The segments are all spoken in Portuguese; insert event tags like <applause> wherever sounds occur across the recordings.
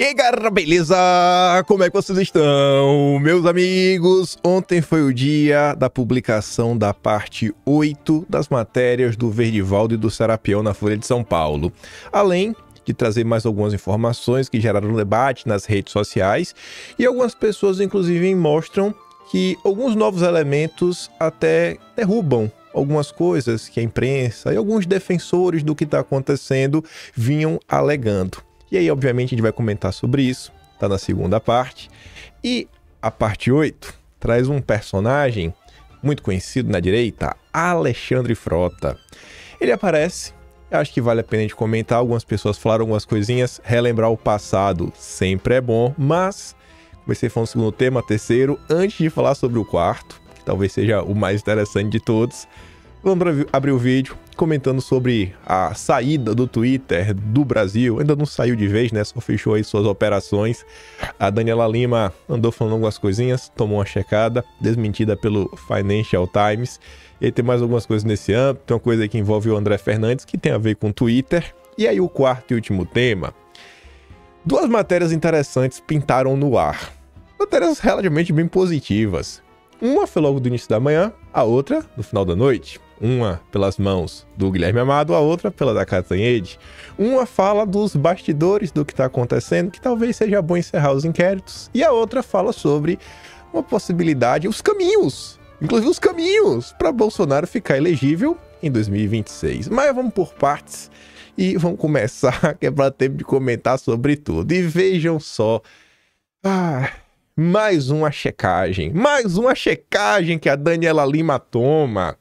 E galera, beleza? Como é que vocês estão? Meus amigos, ontem foi o dia da publicação da parte 8 das matérias do Verdivaldo e do Serapião na Folha de São Paulo. Além de trazer mais algumas informações que geraram debate nas redes sociais e algumas pessoas inclusive mostram que alguns novos elementos até derrubam algumas coisas que a imprensa e alguns defensores do que está acontecendo vinham alegando. E aí, obviamente, a gente vai comentar sobre isso, tá na segunda parte. E a parte 8 traz um personagem muito conhecido na direita, Alexandre Frota. Ele aparece, acho que vale a pena a gente comentar, algumas pessoas falaram algumas coisinhas, relembrar o passado sempre é bom, mas comecei falando o segundo tema, terceiro, antes de falar sobre o quarto, que talvez seja o mais interessante de todos, Londra abriu o vídeo comentando sobre a saída do Twitter do Brasil. Ainda não saiu de vez, né? Só fechou aí suas operações. A Daniela Lima andou falando algumas coisinhas, tomou uma checada, desmentida pelo Financial Times. E tem mais algumas coisas nesse âmbito. Tem uma coisa aí que envolve o André Fernandes, que tem a ver com o Twitter. E aí o quarto e último tema. Duas matérias interessantes pintaram no ar. Matérias relativamente bem positivas. Uma foi logo do início da manhã, a outra no final da noite. Uma pelas mãos do Guilherme Amado, a outra pela da Catanhede. Uma fala dos bastidores do que está acontecendo, que talvez seja bom encerrar os inquéritos. E a outra fala sobre uma possibilidade, os caminhos, inclusive os caminhos, para Bolsonaro ficar elegível em 2026. Mas vamos por partes e vamos começar, <laughs> que é para tempo de comentar sobre tudo. E vejam só. Ah, mais uma checagem, mais uma checagem que a Daniela Lima toma.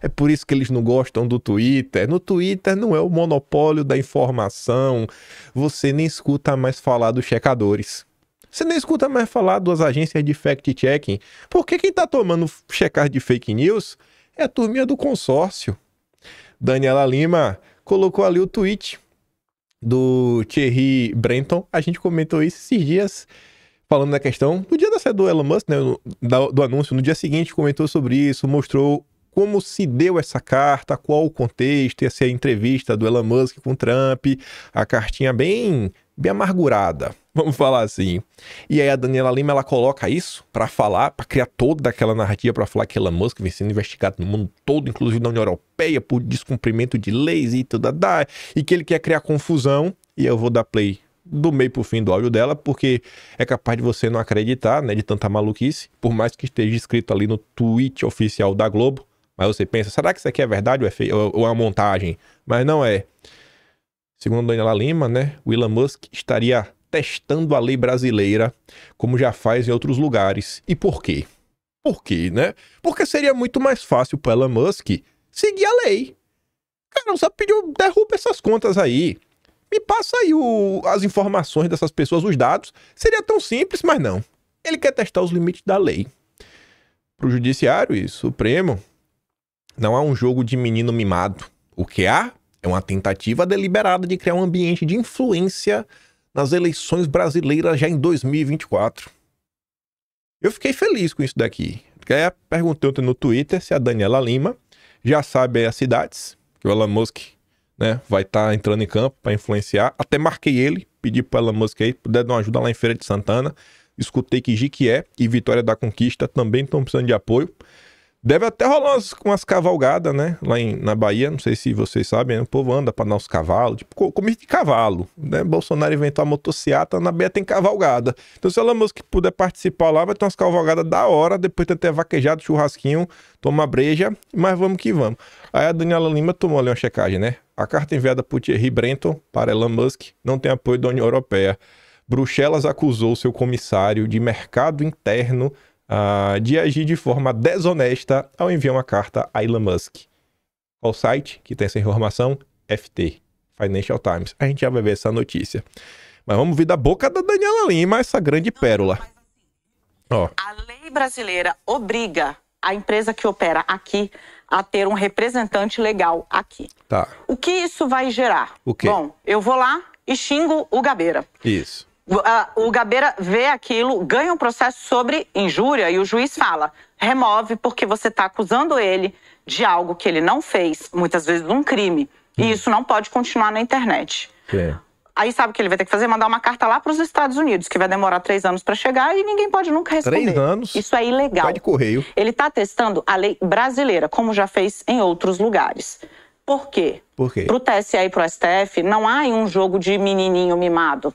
É por isso que eles não gostam do Twitter. No Twitter não é o monopólio da informação. Você nem escuta mais falar dos checadores. Você nem escuta mais falar das agências de fact-checking. Porque quem está tomando checar de fake news é a turminha do consórcio. Daniela Lima colocou ali o tweet do Thierry Brenton. A gente comentou isso esses dias, falando da questão No dia da saída do Elon Musk, né, do, do anúncio. No dia seguinte comentou sobre isso, mostrou como se deu essa carta, qual o contexto, essa entrevista do Elon Musk com o Trump, a cartinha bem, bem amargurada, <laughs> vamos falar assim. E aí a Daniela Lima ela coloca isso para falar, para criar toda aquela narrativa para falar que Elon Musk vem sendo investigado no mundo todo, inclusive na União Europeia, por descumprimento de leis e tudo e que ele quer criar confusão. E eu vou dar play do meio pro fim do áudio dela, porque é capaz de você não acreditar, né, de tanta maluquice, por mais que esteja escrito ali no tweet oficial da Globo, mas você pensa, será que isso aqui é verdade ou é, feio, ou, ou é uma montagem? Mas não é. Segundo Daniela Lima, né, o Elon Musk estaria testando a lei brasileira, como já faz em outros lugares. E por quê? Por quê, né? Porque seria muito mais fácil para Elon Musk seguir a lei. Cara, só pediu, derruba essas contas aí. Me passa aí o, as informações dessas pessoas, os dados. Seria tão simples, mas não. Ele quer testar os limites da lei. Para o Judiciário e Supremo, não é um jogo de menino mimado. O que há é uma tentativa deliberada de criar um ambiente de influência nas eleições brasileiras já em 2024. Eu fiquei feliz com isso daqui. perguntei ontem no Twitter se a Daniela Lima já sabe as cidades que o Elon Musk né, vai estar tá entrando em campo para influenciar. Até marquei ele, pedi para Elon Musk aí, puder dar uma ajuda lá em Feira de Santana. Escutei que Jiquié e Vitória da Conquista também estão precisando de apoio. Deve até rolar umas, umas cavalgadas, né? Lá em, na Bahia, não sei se vocês sabem, né? o povo anda para dar uns cavalos, tipo, comício de cavalo, né? Bolsonaro inventou a motocicleta, na Bahia tem cavalgada. Então, se o Elon Musk puder participar lá, vai ter umas cavalgadas da hora, depois tem até vaquejado, churrasquinho, toma breja, mas vamos que vamos. Aí a Daniela Lima tomou ali uma checagem, né? A carta enviada por Thierry Brenton para Elon Musk não tem apoio da União Europeia. Bruxelas acusou seu comissário de mercado interno uh, de agir de forma desonesta ao enviar uma carta a Elon Musk. Qual site que tem essa informação? FT, Financial Times. A gente já vai ver essa notícia. Mas vamos vir da boca da Daniela Lima essa grande pérola. a lei brasileira obriga a empresa que opera aqui a ter um representante legal aqui. Tá. O que isso vai gerar? O quê? Bom, eu vou lá e xingo o Gabeira. Isso o Gabeira vê aquilo, ganha um processo sobre injúria e o juiz fala: remove porque você está acusando ele de algo que ele não fez, muitas vezes um crime. Hum. E isso não pode continuar na internet. É. Aí sabe o que ele vai ter que fazer? Mandar uma carta lá para os Estados Unidos, que vai demorar três anos para chegar e ninguém pode nunca responder. Três anos? Isso é ilegal. Pode correio. Ele está testando a lei brasileira, como já fez em outros lugares. Por quê? Por quê? Para o TSE e para o STF, não há um jogo de menininho mimado.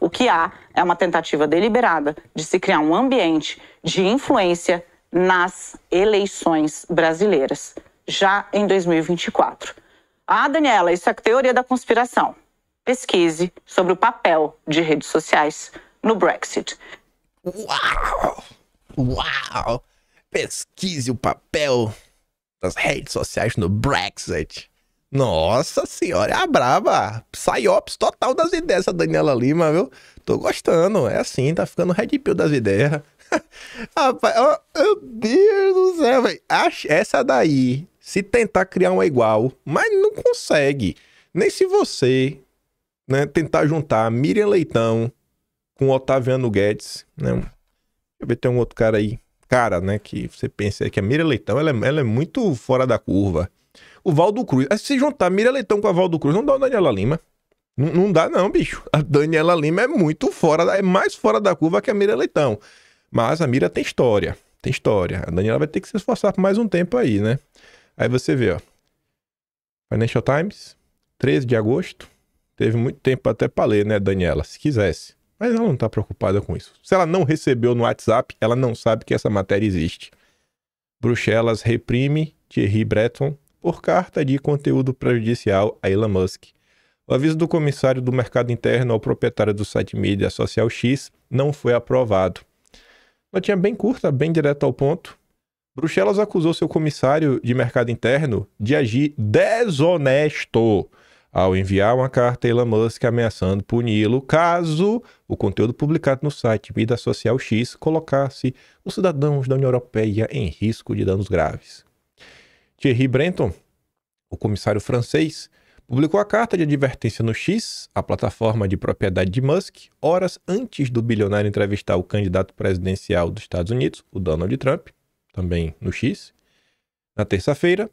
O que há é uma tentativa deliberada de se criar um ambiente de influência nas eleições brasileiras, já em 2024. Ah, Daniela, isso é teoria da conspiração. Pesquise sobre o papel de redes sociais no Brexit. Uau! Uau! Pesquise o papel das redes sociais no Brexit. Nossa senhora, é a braba. Psyops total das ideias essa Daniela Lima, viu? Tô gostando, é assim, tá ficando red pill das ideias. <laughs> Rapaz, ó, meu Deus do céu, velho. Essa daí, se tentar criar uma igual, mas não consegue. Nem se você né, tentar juntar Miriam Leitão com Otaviano Guedes, né? Deixa eu ver, tem um outro cara aí. Cara, né, que você pensa que a Miriam Leitão, ela é, ela é muito fora da curva. O Valdo Cruz. É, se juntar Mira Leitão com a Valdo Cruz, não dá o Daniela Lima. Não, não dá, não, bicho. A Daniela Lima é muito fora, é mais fora da curva que a Mira Leitão. Mas a Mira tem história. Tem história. A Daniela vai ter que se esforçar por mais um tempo aí, né? Aí você vê, ó. Financial Times, 13 de agosto. Teve muito tempo até pra ler, né, Daniela? Se quisesse. Mas ela não tá preocupada com isso. Se ela não recebeu no WhatsApp, ela não sabe que essa matéria existe. Bruxelas reprime Thierry Breton por carta de conteúdo prejudicial a Elon Musk. O aviso do comissário do mercado interno ao proprietário do site mídia social X não foi aprovado. Notinha bem curta, bem direta ao ponto. Bruxelas acusou seu comissário de mercado interno de agir desonesto ao enviar uma carta a Elon Musk ameaçando puni-lo caso o conteúdo publicado no site Mídia Social X colocasse os cidadãos da União Europeia em risco de danos graves. Thierry Brenton, o comissário francês, publicou a carta de advertência no X, a plataforma de propriedade de Musk, horas antes do bilionário entrevistar o candidato presidencial dos Estados Unidos, o Donald Trump, também no X. Na terça-feira,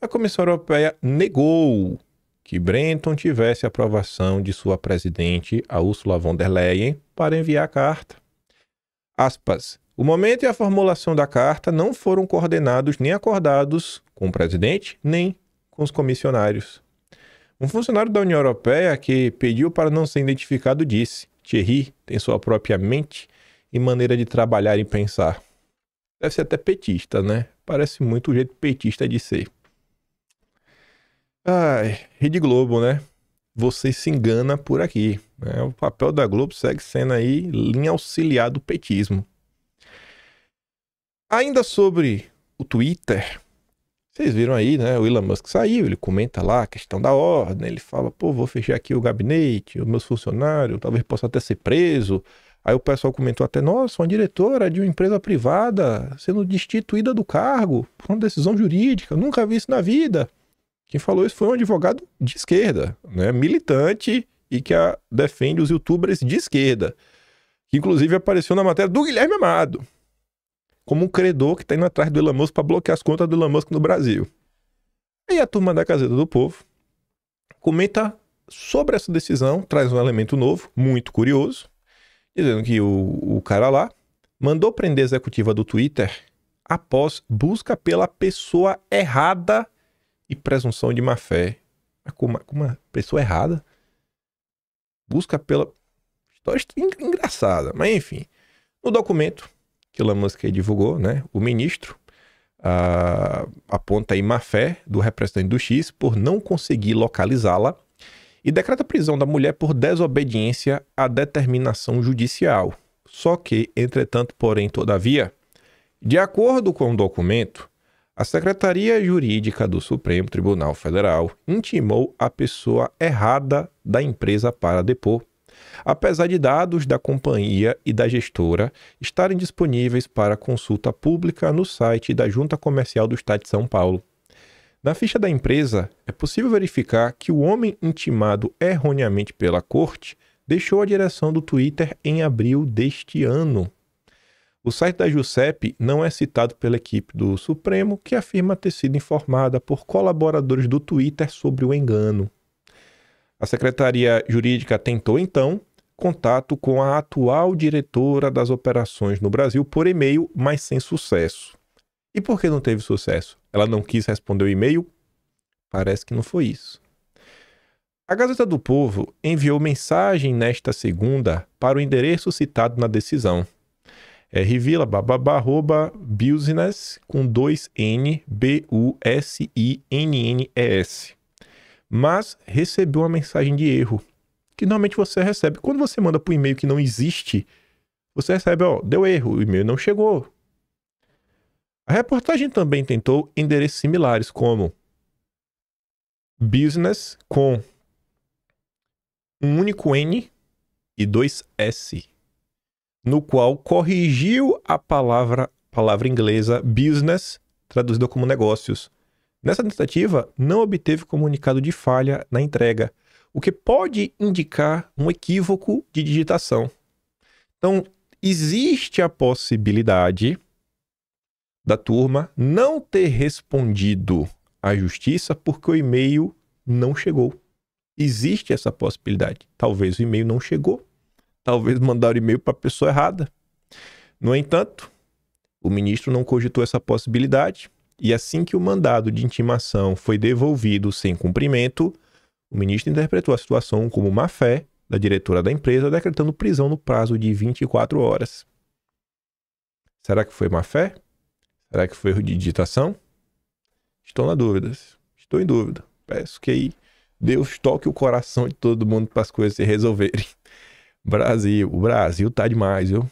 a Comissão Europeia negou que Brenton tivesse aprovação de sua presidente, a Ursula von der Leyen, para enviar a carta. Aspas. O momento e a formulação da carta não foram coordenados nem acordados com o presidente, nem com os comissionários. Um funcionário da União Europeia que pediu para não ser identificado disse: Thierry tem sua própria mente e maneira de trabalhar e pensar. Deve ser até petista, né? Parece muito o jeito petista de ser. Ai, Rede Globo, né? Você se engana por aqui. Né? O papel da Globo segue sendo aí linha auxiliar do petismo. Ainda sobre o Twitter, vocês viram aí, né? O Elon Musk saiu, ele comenta lá a questão da ordem, ele fala, pô, vou fechar aqui o gabinete, os meus funcionários, talvez possa até ser preso. Aí o pessoal comentou até, nossa, uma diretora de uma empresa privada sendo destituída do cargo por uma decisão jurídica, nunca vi isso na vida. Quem falou isso foi um advogado de esquerda, né? Militante e que a, defende os youtubers de esquerda. Que inclusive apareceu na matéria do Guilherme Amado como um credor que está indo atrás do Elon Musk para bloquear as contas do Elon Musk no Brasil. E a turma da Caseta do Povo comenta sobre essa decisão, traz um elemento novo, muito curioso, dizendo que o, o cara lá mandou prender a executiva do Twitter após busca pela pessoa errada e presunção de má fé. Com uma pessoa errada? Busca pela. História engraçada, mas enfim. No documento, que Elon Musk divulgou, né? O ministro ah, aponta aí má fé do representante do X por não conseguir localizá-la e decreta prisão da mulher por desobediência à determinação judicial. Só que, entretanto, porém, todavia, de acordo com o documento, a Secretaria Jurídica do Supremo Tribunal Federal intimou a pessoa errada da empresa para depor apesar de dados da companhia e da gestora estarem disponíveis para consulta pública no site da Junta Comercial do Estado de São Paulo. Na ficha da empresa, é possível verificar que o homem intimado erroneamente pela corte deixou a direção do Twitter em abril deste ano. O site da JUSEP não é citado pela equipe do Supremo, que afirma ter sido informada por colaboradores do Twitter sobre o engano. A Secretaria Jurídica tentou, então, contato com a atual diretora das operações no Brasil por e-mail, mas sem sucesso. E por que não teve sucesso? Ela não quis responder o e-mail? Parece que não foi isso. A Gazeta do Povo enviou mensagem nesta segunda para o endereço citado na decisão. É bababa, business com N B U S I N N E S mas recebeu uma mensagem de erro, que normalmente você recebe. Quando você manda para um e-mail que não existe, você recebe, ó, deu erro, o e-mail não chegou. A reportagem também tentou endereços similares, como business com um único N e dois S, no qual corrigiu a palavra, palavra inglesa business, traduzida como negócios, Nessa tentativa, não obteve comunicado de falha na entrega, o que pode indicar um equívoco de digitação. Então, existe a possibilidade da turma não ter respondido à justiça porque o e-mail não chegou. Existe essa possibilidade. Talvez o e-mail não chegou. Talvez mandaram e-mail para a pessoa errada. No entanto, o ministro não cogitou essa possibilidade e assim que o mandado de intimação foi devolvido sem cumprimento, o ministro interpretou a situação como má-fé da diretora da empresa, decretando prisão no prazo de 24 horas. Será que foi má-fé? Será que foi erro de digitação? Estou na dúvida. Estou em dúvida. Peço que aí Deus toque o coração de todo mundo para as coisas se resolverem. Brasil, o Brasil tá demais, viu?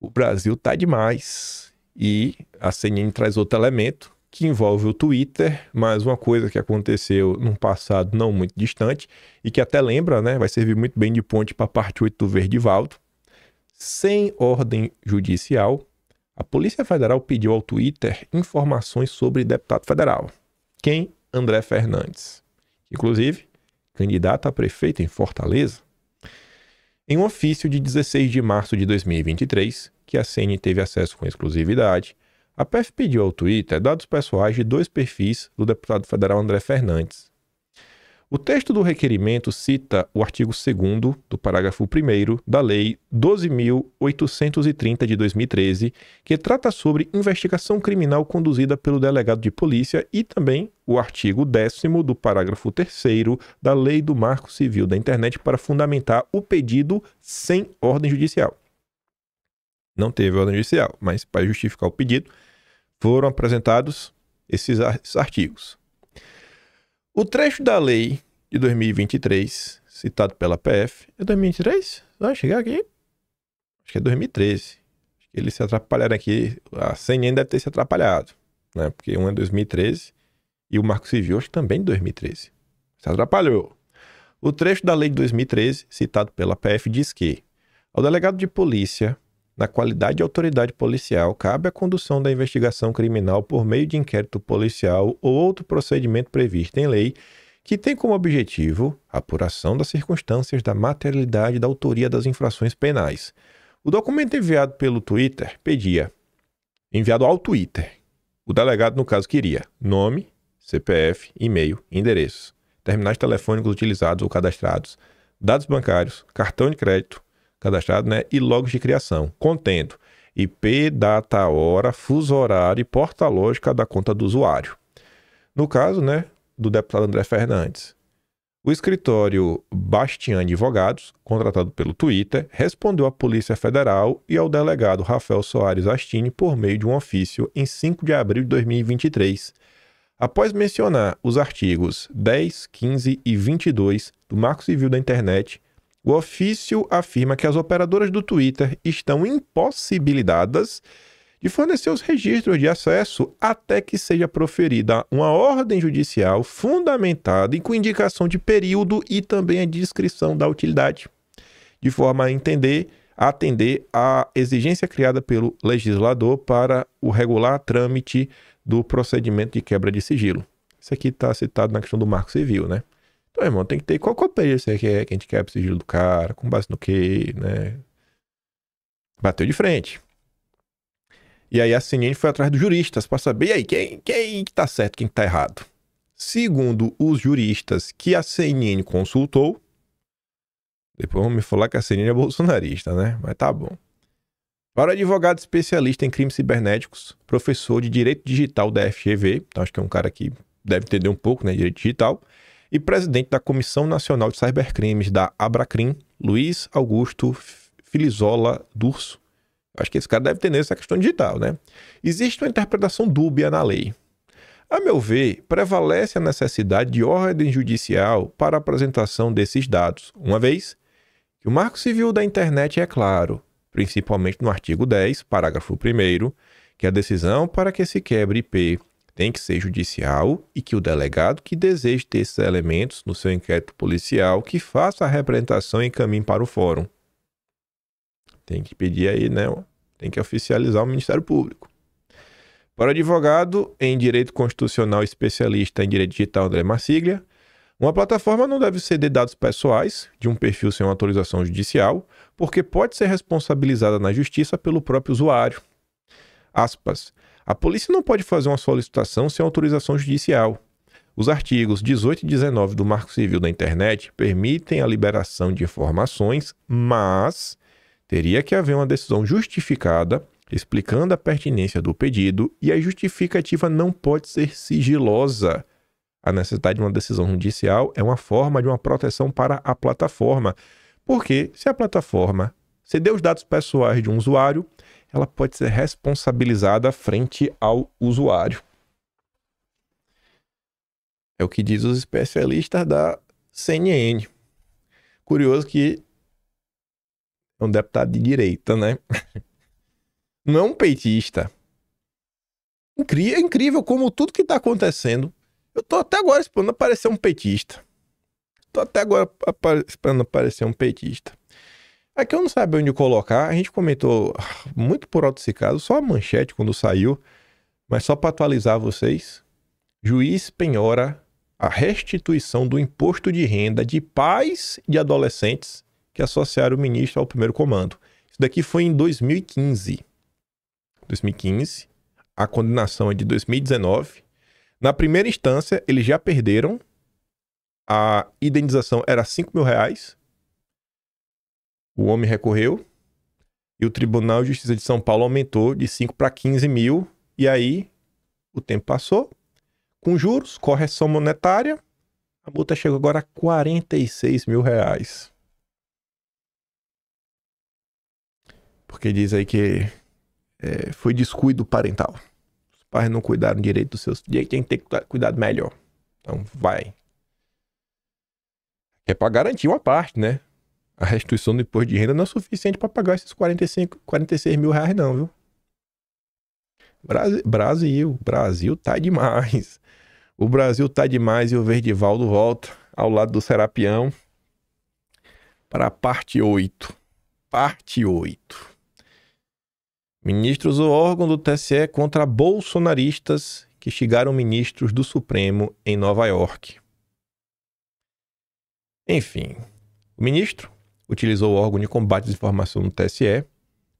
O Brasil tá demais. E a CNN traz outro elemento que envolve o Twitter, mais uma coisa que aconteceu num passado não muito distante e que até lembra, né, vai servir muito bem de ponte para a parte 8 do Verdivaldo. Sem ordem judicial, a Polícia Federal pediu ao Twitter informações sobre deputado federal. Quem? André Fernandes. Inclusive, candidato a prefeito em Fortaleza. Em um ofício de 16 de março de 2023, que a CN teve acesso com exclusividade, a PF pediu ao Twitter dados pessoais de dois perfis do deputado federal André Fernandes. O texto do requerimento cita o artigo 2 do parágrafo 1 da Lei 12.830 de 2013, que trata sobre investigação criminal conduzida pelo delegado de polícia, e também o artigo 10 do parágrafo 3 da Lei do Marco Civil da Internet para fundamentar o pedido sem ordem judicial não teve ordem judicial, mas para justificar o pedido, foram apresentados esses artigos. O trecho da lei de 2023, citado pela PF, é 2023? Vai chegar aqui? Acho que é 2013. Eles se atrapalharam aqui, a CNN deve ter se atrapalhado, né? Porque um é 2013 e o Marco Civil acho que também de 2013. Se atrapalhou. O trecho da lei de 2013, citado pela PF, diz que ao delegado de polícia na qualidade de autoridade policial, cabe a condução da investigação criminal por meio de inquérito policial ou outro procedimento previsto em lei que tem como objetivo a apuração das circunstâncias da materialidade da autoria das infrações penais. O documento enviado pelo Twitter pedia, enviado ao Twitter, o delegado no caso queria nome, CPF, e-mail, endereço, terminais telefônicos utilizados ou cadastrados, dados bancários, cartão de crédito, cadastrado, né? E logos de criação, contendo IP, data, hora, fuso horário e porta lógica da conta do usuário. No caso, né, do deputado André Fernandes. O escritório Bastian Advogados, contratado pelo Twitter, respondeu à Polícia Federal e ao delegado Rafael Soares Astini por meio de um ofício em 5 de abril de 2023, após mencionar os artigos 10, 15 e 22 do Marco Civil da Internet o ofício afirma que as operadoras do Twitter estão impossibilitadas de fornecer os registros de acesso até que seja proferida uma ordem judicial fundamentada e com indicação de período e também a descrição da utilidade, de forma a entender a atender à exigência criada pelo legislador para o regular trâmite do procedimento de quebra de sigilo. Isso aqui está citado na questão do Marco Civil, né? Então, irmão, tem que ter qual copeia você quer, é que a gente quer o sigilo do cara, com base no que, né? Bateu de frente. E aí a CNN foi atrás dos juristas para saber, e aí, quem, quem que tá certo, quem que tá errado? Segundo os juristas que a CNN consultou, depois vão me falar que a CNN é bolsonarista, né? Mas tá bom. Para o advogado especialista em crimes cibernéticos, professor de Direito Digital da FGV, então acho que é um cara que deve entender um pouco, né, Direito Digital, e presidente da Comissão Nacional de Cybercrimes da Abracrim, Luiz Augusto Filizola Durso. Acho que esse cara deve ter nessa questão digital, né? Existe uma interpretação dúbia na lei. A meu ver, prevalece a necessidade de ordem judicial para a apresentação desses dados, uma vez que o Marco Civil da Internet é claro, principalmente no artigo 10, parágrafo 1, que é a decisão para que se quebre IP tem que ser judicial e que o delegado que deseje ter esses elementos no seu inquérito policial que faça a representação e caminho para o fórum. Tem que pedir aí, né? Tem que oficializar o Ministério Público. Para o advogado em direito constitucional especialista em direito digital André Marsiglia, uma plataforma não deve ceder dados pessoais de um perfil sem autorização judicial, porque pode ser responsabilizada na justiça pelo próprio usuário. Aspas. A polícia não pode fazer uma solicitação sem autorização judicial. Os artigos 18 e 19 do Marco Civil da Internet permitem a liberação de informações, mas teria que haver uma decisão justificada explicando a pertinência do pedido e a justificativa não pode ser sigilosa. A necessidade de uma decisão judicial é uma forma de uma proteção para a plataforma, porque se a plataforma ceder os dados pessoais de um usuário, ela pode ser responsabilizada frente ao usuário. É o que diz os especialistas da CNN. Curioso que é um deputado de direita, né? <laughs> Não um petista. Incrível, é incrível como tudo que está acontecendo. Eu tô até agora esperando aparecer um petista. Tô até agora esperando aparecer um petista. É que eu não sabia onde colocar. A gente comentou muito por alto esse caso, só a manchete quando saiu. Mas só para atualizar vocês: juiz penhora a restituição do imposto de renda de pais de adolescentes que associaram o ministro ao primeiro comando. Isso daqui foi em 2015. 2015. A condenação é de 2019. Na primeira instância, eles já perderam. A indenização era 5 mil reais. O homem recorreu e o Tribunal de Justiça de São Paulo aumentou de 5 para 15 mil. E aí o tempo passou, com juros, correção monetária, a multa chegou agora a 46 mil reais. Porque diz aí que é, foi descuido parental. Os pais não cuidaram direito dos seus filhos. Tem que ter cuidado melhor. Então, vai. É para garantir uma parte, né? A restituição do imposto de renda não é suficiente para pagar esses 45, 46 mil reais, não, viu? Brasil, Brasil, tá demais. O Brasil tá demais e o Verdivaldo volta ao lado do Serapião para a parte 8. Parte 8. Ministros do órgão do TSE contra bolsonaristas que chegaram ministros do Supremo em Nova York. Enfim, o ministro utilizou o órgão de combate à desinformação do TSE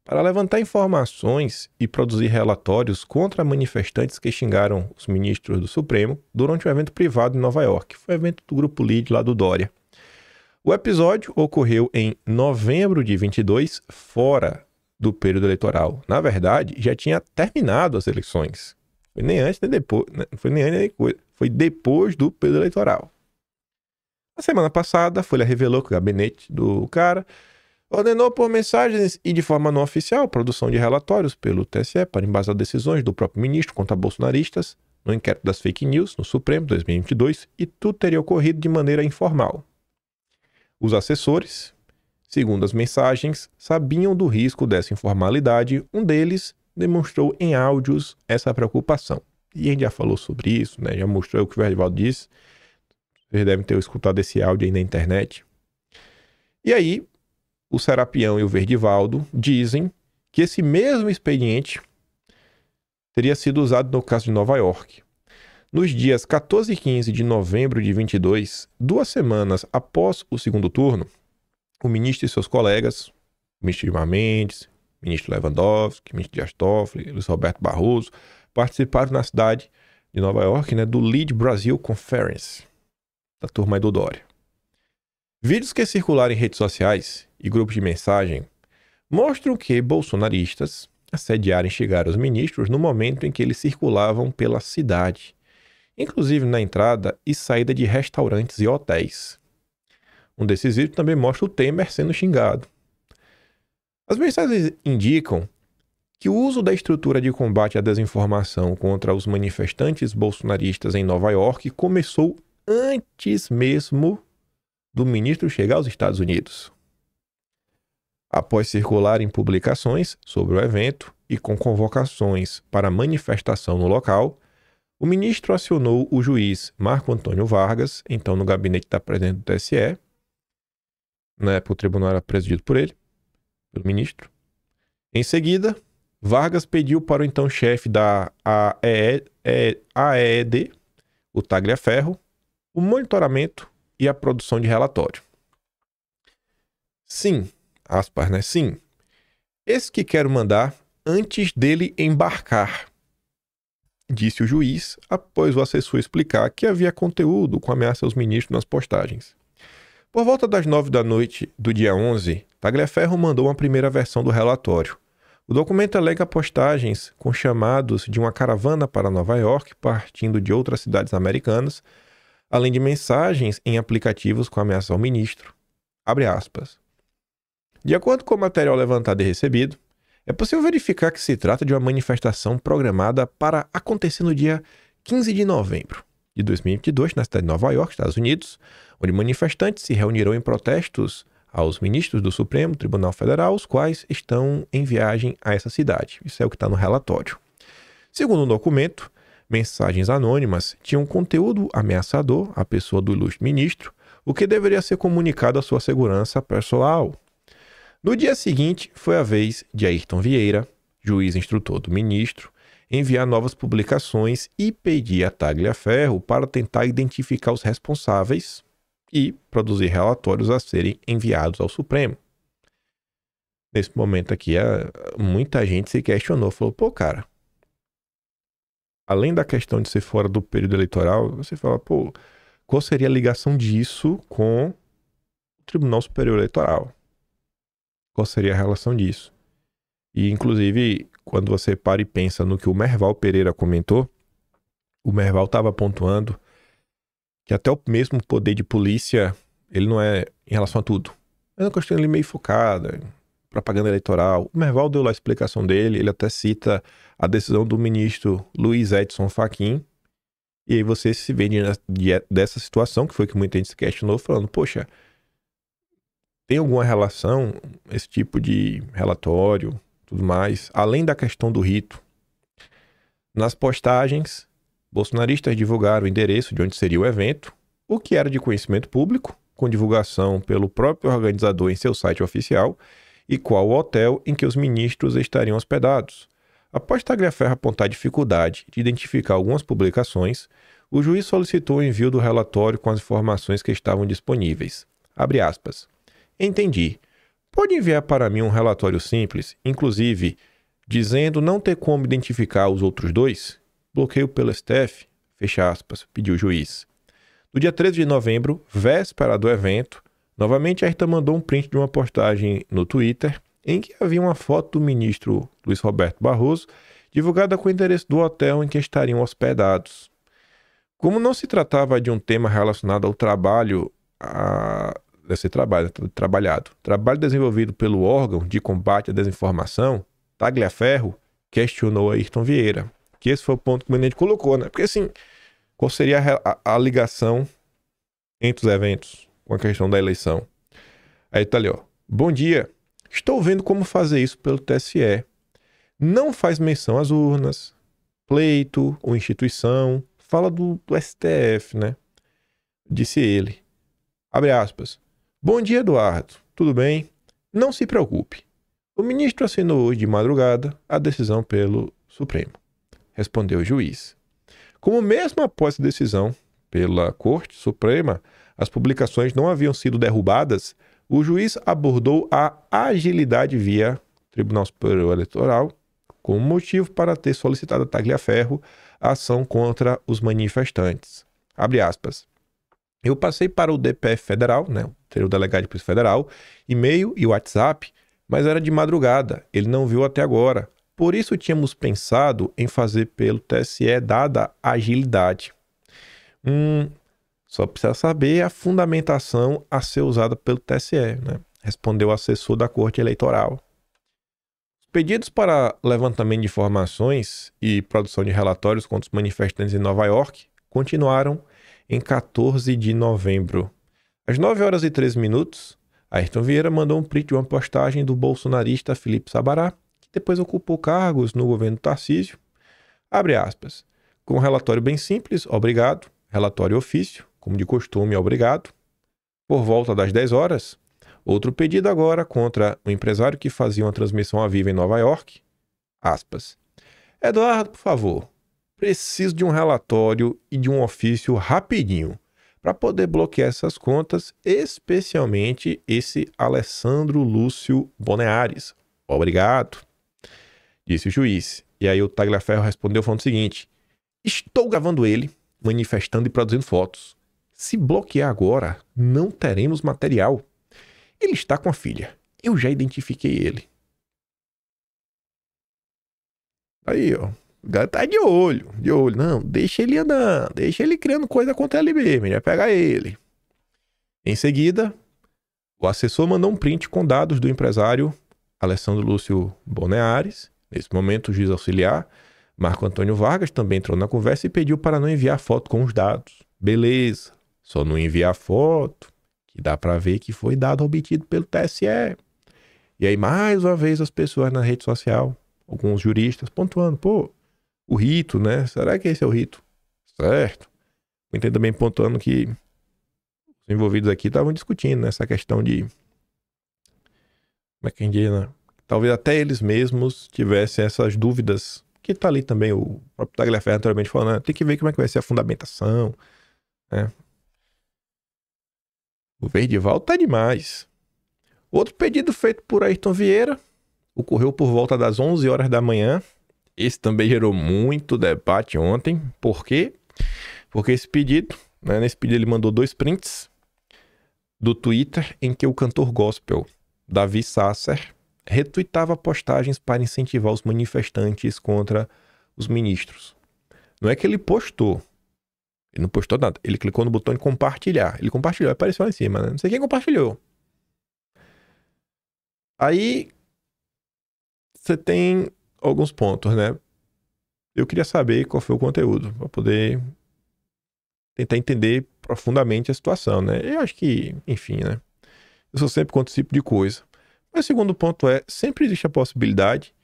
para levantar informações e produzir relatórios contra manifestantes que xingaram os ministros do Supremo durante um evento privado em Nova York. Foi um evento do grupo Lead lá do Dória. O episódio ocorreu em novembro de 22, fora do período eleitoral. Na verdade, já tinha terminado as eleições. Foi nem antes nem depois, né? foi nem antes nem depois, foi depois do período eleitoral. Na semana passada, a Folha revelou que o gabinete do cara ordenou por mensagens e de forma não oficial produção de relatórios pelo TSE para embasar decisões do próprio ministro contra bolsonaristas no inquérito das fake news no Supremo 2022 e tudo teria ocorrido de maneira informal. Os assessores, segundo as mensagens, sabiam do risco dessa informalidade. Um deles demonstrou em áudios essa preocupação. E a gente já falou sobre isso, né? Já mostrou o que o Verdivaldo disse vocês devem ter escutado esse áudio aí na internet. E aí, o Serapião e o Verdivaldo dizem que esse mesmo expediente teria sido usado no caso de Nova York. Nos dias 14 e 15 de novembro de 22, duas semanas após o segundo turno, o ministro e seus colegas, o ministro Gilmar Mendes, o ministro Lewandowski, o ministro Dias Toffoli, Luiz Roberto Barroso, participaram na cidade de Nova York né, do Lead Brasil Conference, da turma do Dória. Vídeos que circularam em redes sociais e grupos de mensagem mostram que bolsonaristas assediaram e chegaram os ministros no momento em que eles circulavam pela cidade, inclusive na entrada e saída de restaurantes e hotéis. Um desses vídeos também mostra o Temer sendo xingado. As mensagens indicam que o uso da estrutura de combate à desinformação contra os manifestantes bolsonaristas em Nova York começou antes mesmo do ministro chegar aos Estados Unidos. Após circular em publicações sobre o evento e com convocações para manifestação no local, o ministro acionou o juiz Marco Antônio Vargas, então no gabinete da presidente do TSE. Na época, o tribunal era presidido por ele, pelo ministro. Em seguida, Vargas pediu para o então chefe da AED, o Tagliaferro, o monitoramento e a produção de relatório. Sim, aspas, né? Sim. Esse que quero mandar antes dele embarcar, disse o juiz, após o assessor explicar que havia conteúdo com ameaça aos ministros nas postagens. Por volta das nove da noite do dia 11, Tagliaferro mandou uma primeira versão do relatório. O documento alega postagens com chamados de uma caravana para Nova York, partindo de outras cidades americanas, além de mensagens em aplicativos com ameaça ao ministro. Abre aspas. De acordo com o material levantado e recebido, é possível verificar que se trata de uma manifestação programada para acontecer no dia 15 de novembro de 2022, na cidade de Nova York, Estados Unidos, onde manifestantes se reunirão em protestos aos ministros do Supremo Tribunal Federal, os quais estão em viagem a essa cidade. Isso é o que está no relatório. Segundo o um documento, mensagens anônimas tinham conteúdo ameaçador à pessoa do ilustre ministro, o que deveria ser comunicado à sua segurança pessoal. No dia seguinte, foi a vez de Ayrton Vieira, juiz instrutor do ministro, enviar novas publicações e pedir a Tagliaferro para tentar identificar os responsáveis e produzir relatórios a serem enviados ao Supremo. Nesse momento aqui, é, muita gente se questionou, falou, pô, cara, além da questão de ser fora do período eleitoral, você fala, pô, qual seria a ligação disso com o Tribunal Superior Eleitoral? Qual seria a relação disso? E, inclusive, quando você para e pensa no que o Merval Pereira comentou, o Merval estava pontuando que até o mesmo poder de polícia, ele não é em relação a tudo. É uma questão ali meio focada, propaganda eleitoral. O Merval deu lá a explicação dele, ele até cita a decisão do ministro Luiz Edson Fachin, e aí você se vende dessa situação, que foi que muita gente se questionou, falando, poxa, tem alguma relação esse tipo de relatório, tudo mais, além da questão do rito? Nas postagens, bolsonaristas divulgaram o endereço de onde seria o evento, o que era de conhecimento público, com divulgação pelo próprio organizador em seu site oficial, e qual o hotel em que os ministros estariam hospedados. Após Tagliaferro apontar dificuldade de identificar algumas publicações, o juiz solicitou o envio do relatório com as informações que estavam disponíveis. Entendi. Pode enviar para mim um relatório simples, inclusive dizendo não ter como identificar os outros dois? Bloqueio pelo STF, fecha aspas, pediu o juiz. No dia 13 de novembro, véspera do evento, Novamente, a mandou um print de uma postagem no Twitter em que havia uma foto do ministro Luiz Roberto Barroso divulgada com o endereço do hotel em que estariam hospedados. Como não se tratava de um tema relacionado ao trabalho a deve ser trabalho, trabalhado. Trabalho desenvolvido pelo órgão de combate à desinformação, Tagliaferro questionou Ayrton Vieira. Que esse foi o ponto que o Menendez colocou, né? Porque assim, qual seria a, a, a ligação entre os eventos? com a questão da eleição. Aí tá ali, ó. Bom dia. Estou vendo como fazer isso pelo TSE. Não faz menção às urnas, pleito ou instituição. Fala do, do STF, né? Disse ele. Abre aspas. Bom dia, Eduardo. Tudo bem? Não se preocupe. O ministro assinou hoje de madrugada a decisão pelo Supremo, respondeu o juiz. Como mesmo após a decisão pela Corte Suprema, as publicações não haviam sido derrubadas, o juiz abordou a agilidade via Tribunal Superior Eleitoral como motivo para ter solicitado a Tagliaferro a ação contra os manifestantes. Abre aspas. Eu passei para o DPF Federal, né, o delegado de Polícia Federal, e-mail e WhatsApp, mas era de madrugada, ele não viu até agora. Por isso tínhamos pensado em fazer pelo TSE, dada a agilidade. Hum, só precisa saber a fundamentação a ser usada pelo TSE, né? respondeu o assessor da Corte Eleitoral. Os pedidos para levantamento de informações e produção de relatórios contra os manifestantes em Nova York continuaram em 14 de novembro. Às 9 horas e 13 minutos, Ayrton Vieira mandou um print de uma postagem do bolsonarista Felipe Sabará, que depois ocupou cargos no governo Tarcísio. Abre aspas. Com um relatório bem simples, obrigado, relatório ofício, como de costume, obrigado. Por volta das 10 horas, outro pedido agora contra o empresário que fazia uma transmissão ao vivo em Nova York. Aspas. Eduardo, por favor, preciso de um relatório e de um ofício rapidinho para poder bloquear essas contas, especialmente esse Alessandro Lúcio Boneares. Obrigado, disse o juiz. E aí o Tagliaferro respondeu falando o seguinte: Estou gravando ele, manifestando e produzindo fotos. Se bloquear agora, não teremos material. Ele está com a filha. Eu já identifiquei ele. Aí, ó. O cara tá de olho, de olho. Não, deixa ele andando, deixa ele criando coisa contra ele mesmo, ele vai pegar ele. Em seguida, o assessor mandou um print com dados do empresário Alessandro Lúcio Boneares, nesse momento o juiz auxiliar, Marco Antônio Vargas também entrou na conversa e pediu para não enviar foto com os dados. Beleza, só não enviar foto, que dá para ver que foi dado obtido pelo TSE. E aí, mais uma vez, as pessoas na rede social, alguns juristas, pontuando, pô, o rito, né? Será que esse é o rito? Certo. Muita também pontuando que os envolvidos aqui estavam discutindo né, essa questão de. Como é que indica? Né? Talvez até eles mesmos tivessem essas dúvidas, que tá ali também o próprio Tagliaferro anteriormente falando, né? tem que ver como é que vai ser a fundamentação, né? O Verdival tá demais. Outro pedido feito por Ayrton Vieira ocorreu por volta das 11 horas da manhã. Esse também gerou muito debate ontem. Por quê? Porque esse pedido, né, nesse pedido ele mandou dois prints do Twitter em que o cantor gospel Davi Sasser retuitava postagens para incentivar os manifestantes contra os ministros. Não é que ele postou, ele não postou nada. Ele clicou no botão de compartilhar. Ele compartilhou, apareceu lá em cima, né? Não sei quem compartilhou. Aí você tem alguns pontos, né? Eu queria saber qual foi o conteúdo para poder tentar entender profundamente a situação, né? Eu acho que, enfim, né? Eu sou sempre contra esse tipo de coisa. Mas o segundo ponto é, sempre existe a possibilidade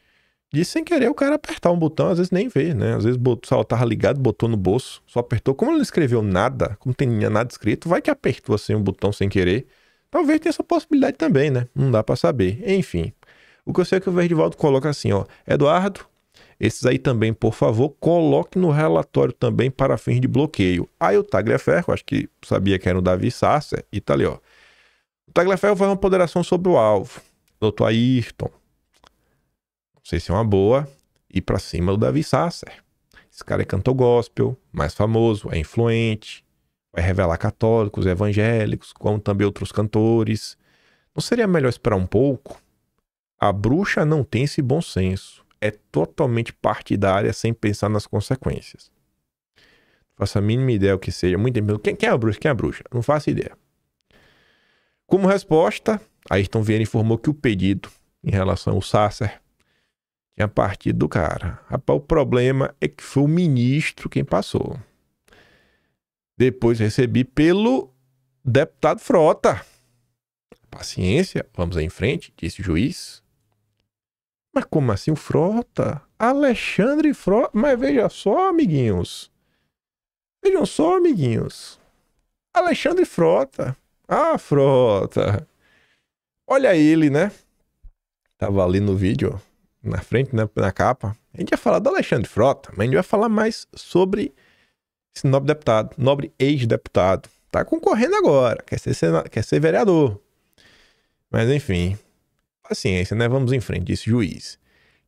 e sem querer o cara apertar um botão, às vezes nem vê, né? Às vezes botou, estava tava ligado, botou no bolso, só apertou. Como ele não escreveu nada, como tem nada escrito, vai que apertou assim um botão sem querer. Talvez tenha essa possibilidade também, né? Não dá para saber. Enfim, o que eu sei é que o Verdivaldo coloca assim, ó. Eduardo, esses aí também, por favor, coloque no relatório também para fins de bloqueio. Aí o Tagliaferro, acho que sabia que era o Davi Sasser, e tá ali, ó. O Tagliaferro faz uma ponderação sobre o alvo. Doutor Ayrton, sei se é uma boa, ir para cima do Davi Sasser. Esse cara é cantor gospel, mais famoso, é influente, vai revelar católicos, evangélicos, como também outros cantores. Não seria melhor esperar um pouco? A bruxa não tem esse bom senso. É totalmente partidária sem pensar nas consequências. Não faço a mínima ideia o que seja. Muito tempo. Quem, quem é a bruxa? Quem é a bruxa? Não faço ideia. Como resposta, Ayrton Vieira informou que o pedido em relação ao Sasser tinha partido do cara. Rapaz, o problema é que foi o ministro quem passou. Depois recebi pelo deputado Frota. Paciência, vamos em frente, disse o juiz. Mas como assim o Frota? Alexandre Frota? Mas veja só, amiguinhos. Vejam só, amiguinhos. Alexandre Frota. Ah, Frota. Olha ele, né? Tava ali no vídeo na frente, né, na capa, a gente ia falar do Alexandre Frota, mas a gente vai falar mais sobre esse nobre deputado, nobre ex-deputado. Tá concorrendo agora, quer ser, senado, quer ser vereador. Mas enfim, paciência, né? Vamos em frente, disse juiz.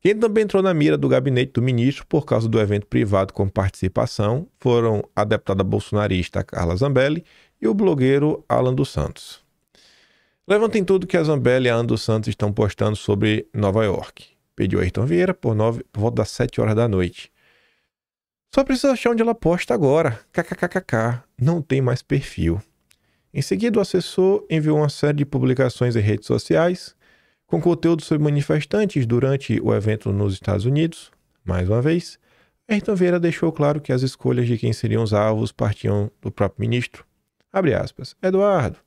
Quem também entrou na mira do gabinete do ministro por causa do evento privado com participação foram a deputada bolsonarista Carla Zambelli e o blogueiro Alan dos Santos. Levantem tudo que a Zambelli e a Alan dos Santos estão postando sobre Nova York pediu Ayrton Vieira por, nove, por volta das 7 horas da noite. Só precisa achar onde ela posta agora. KKKKK. Não tem mais perfil. Em seguida, o assessor enviou uma série de publicações em redes sociais com conteúdo sobre manifestantes durante o evento nos Estados Unidos. Mais uma vez, Ayrton Vieira deixou claro que as escolhas de quem seriam os alvos partiam do próprio ministro. Abre aspas. Eduardo,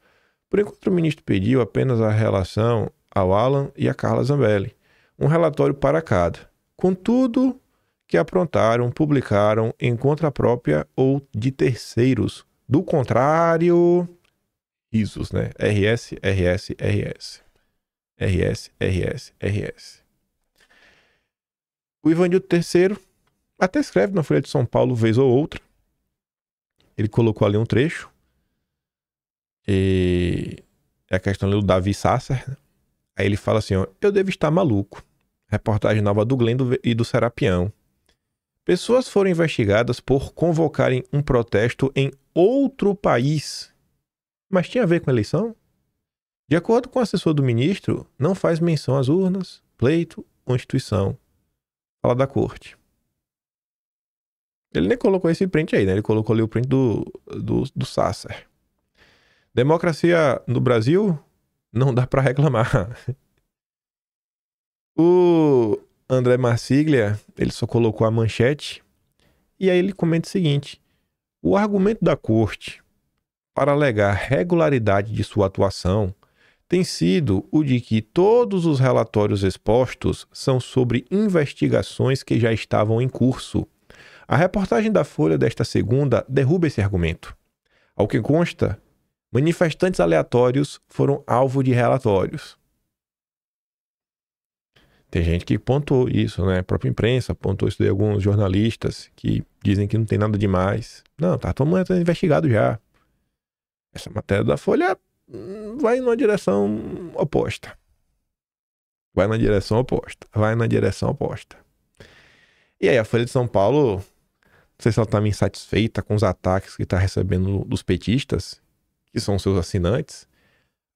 por enquanto o ministro pediu apenas a relação ao Alan e a Carla Zambelli um relatório para cada, com tudo que aprontaram, publicaram em conta própria ou de terceiros. Do contrário, risos, né? RS, RS, RS. RS, RS, RS. O Ivanildo III até escreve na Folha de São Paulo vez ou outra. Ele colocou ali um trecho. E é a questão do Davi Sasser. Né? Aí ele fala assim: ó, eu devo estar maluco reportagem nova do Glendo e do Serapião. Pessoas foram investigadas por convocarem um protesto em outro país. Mas tinha a ver com a eleição? De acordo com o assessor do ministro, não faz menção às urnas, pleito ou instituição. Fala da corte. Ele nem colocou esse print aí, né? Ele colocou ali o print do, do, do Sasser. Democracia no Brasil não dá para reclamar. <laughs> O André Marsiglia, ele só colocou a manchete e aí ele comenta o seguinte: o argumento da corte para alegar regularidade de sua atuação tem sido o de que todos os relatórios expostos são sobre investigações que já estavam em curso. A reportagem da Folha desta segunda derruba esse argumento. Ao que consta, manifestantes aleatórios foram alvo de relatórios. Tem gente que pontuou isso, né? A própria imprensa pontuou isso de alguns jornalistas que dizem que não tem nada demais. Não, tá todo mundo investigado já. Essa matéria da Folha vai numa direção oposta. Vai na direção oposta. Vai na direção oposta. E aí, a Folha de São Paulo, não sei se ela tá insatisfeita com os ataques que tá recebendo dos petistas, que são seus assinantes.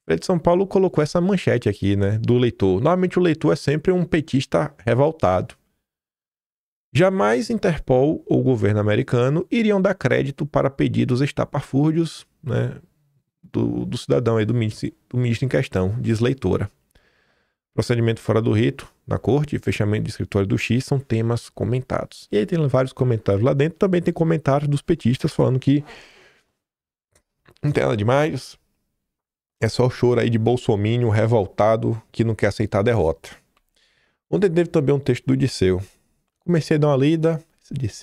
Folha de São Paulo colocou essa manchete aqui, né? Do leitor. Normalmente o leitor é sempre um petista revoltado. Jamais Interpol ou governo americano iriam dar crédito para pedidos estapafúrdios né, do, do cidadão aí, do ministro, do ministro em questão, diz leitora. Procedimento fora do rito, na corte fechamento de escritório do X são temas comentados. E aí tem vários comentários lá dentro, também tem comentários dos petistas falando que não tem nada demais, é só o choro aí de Bolsomínio revoltado que não quer aceitar a derrota. Ontem teve também um texto do Disseu. Comecei a dar uma lida,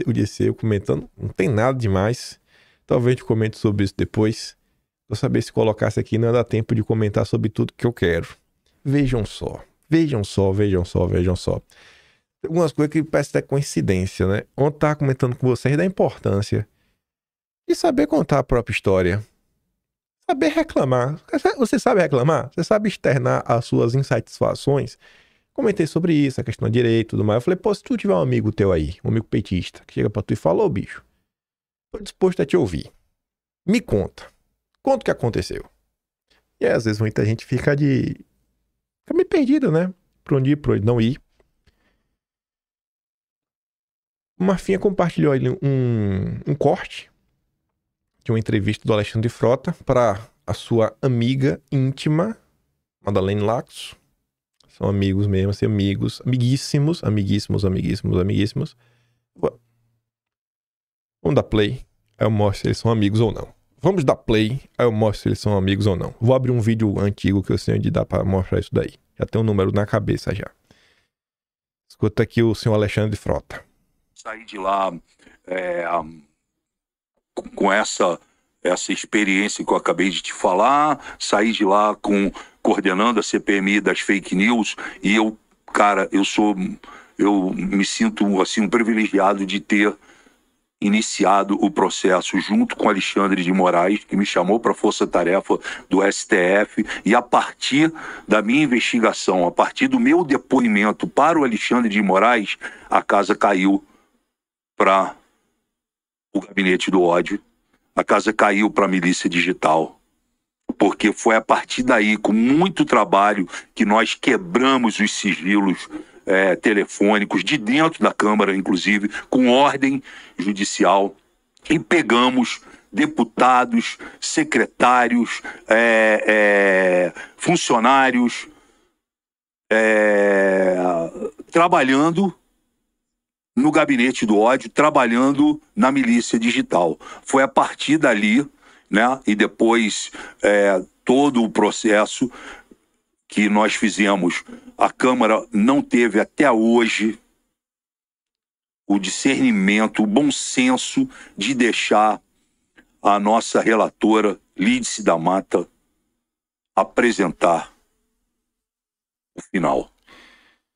o Disseu comentando, não tem nada demais. Talvez eu comente sobre isso depois. Vou saber se colocasse aqui não dá tempo de comentar sobre tudo que eu quero. Vejam só, vejam só, vejam só, vejam só. Tem algumas coisas que parece até coincidência, né? Ontem estava comentando com vocês da importância de saber contar a própria história saber reclamar. Você sabe reclamar? Você sabe externar as suas insatisfações? Comentei sobre isso, a questão de direito e tudo mais. Eu falei, pô, se tu tiver um amigo teu aí, um amigo petista, que chega pra tu e fala, ô bicho, tô disposto a te ouvir. Me conta. Conta o que aconteceu. E aí, às vezes muita gente fica de... Fica meio perdido, né? Pra onde ir, pra onde não ir. Marfinha compartilhou ali um, um corte de uma entrevista do Alexandre Frota para a sua amiga íntima, Madalene Laxo. São amigos mesmo, assim, amigos, amiguíssimos, amiguíssimos, amiguíssimos, amiguíssimos. Vamos dar play, aí eu mostro se eles são amigos ou não. Vamos dar play, aí eu mostro se eles são amigos ou não. Vou abrir um vídeo antigo que eu sei onde dá para mostrar isso daí. Já tem um número na cabeça já. Escuta aqui o senhor Alexandre Frota. Saí de lá é, com essa essa experiência que eu acabei de te falar, saí de lá com coordenando a CPMI das fake news e eu, cara, eu sou eu me sinto assim um privilegiado de ter iniciado o processo junto com Alexandre de Moraes, que me chamou para a Força Tarefa do STF, e a partir da minha investigação, a partir do meu depoimento para o Alexandre de Moraes, a casa caiu para o gabinete do ódio. A casa caiu para a milícia digital. Porque foi a partir daí, com muito trabalho, que nós quebramos os sigilos é, telefônicos, de dentro da Câmara, inclusive, com ordem judicial, e pegamos deputados, secretários, é, é, funcionários, é, trabalhando no gabinete do ódio, trabalhando na milícia digital. Foi a partir dali, né, e depois é, todo o processo que nós fizemos, a Câmara não teve até hoje o discernimento, o bom senso de deixar a nossa relatora Lídice da Mata apresentar o final.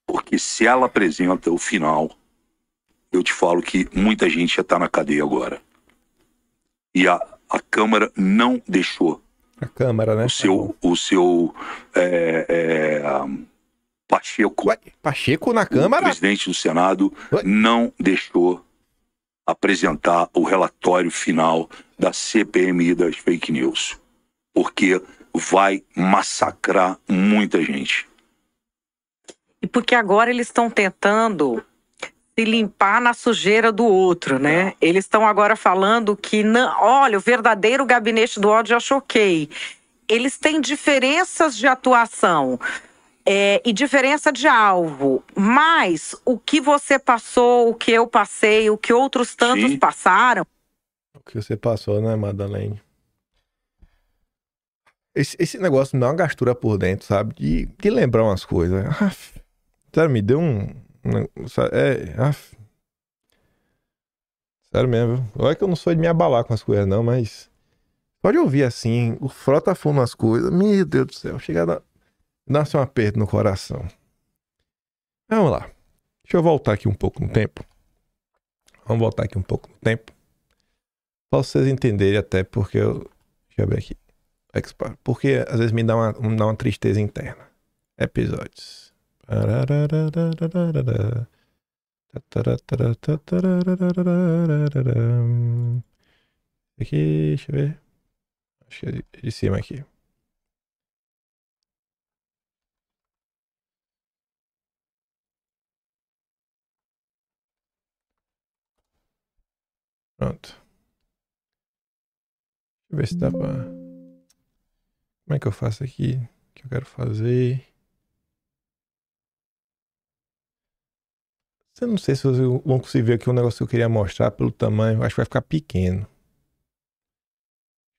Porque se ela apresenta o final, eu te falo que muita gente já está na cadeia agora. E a, a Câmara não deixou. A Câmara, né? O seu, tá o seu é, é, Pacheco. Ué, Pacheco na Câmara? presidente do Senado Ué? não deixou apresentar o relatório final da CPMI das fake news. Porque vai massacrar muita gente. E porque agora eles estão tentando se limpar na sujeira do outro, né? Eles estão agora falando que, não, olha, o verdadeiro gabinete do ódio eu choquei. Eles têm diferenças de atuação. É, e diferença de alvo. Mas o que você passou, o que eu passei, o que outros tantos Sim. passaram. O que você passou, né, Madalene? Esse, esse negócio me dá uma gastura por dentro, sabe? De, de lembrar umas coisas. Ah, sério, me deu um, é. Af... Sério mesmo, viu? É que eu não sou de me abalar com as coisas, não, mas. Pode ouvir assim, o Frota fundo as coisas. Meu Deus do céu, chega a dar. um aperto no coração. Vamos lá. Deixa eu voltar aqui um pouco no tempo. Vamos voltar aqui um pouco no tempo. Pra vocês entenderem até porque eu. Deixa eu abrir aqui. Porque às vezes me dá uma, me dá uma tristeza interna. Episódios. Aqui, deixa eu ver. Acho que é de cima aqui. Pronto. Deixa eu ver se dá pra... Como é que eu faço aqui? O que eu quero fazer? Eu não sei se vocês vão conseguir ver aqui um negócio que eu queria mostrar pelo tamanho. Acho que vai ficar pequeno.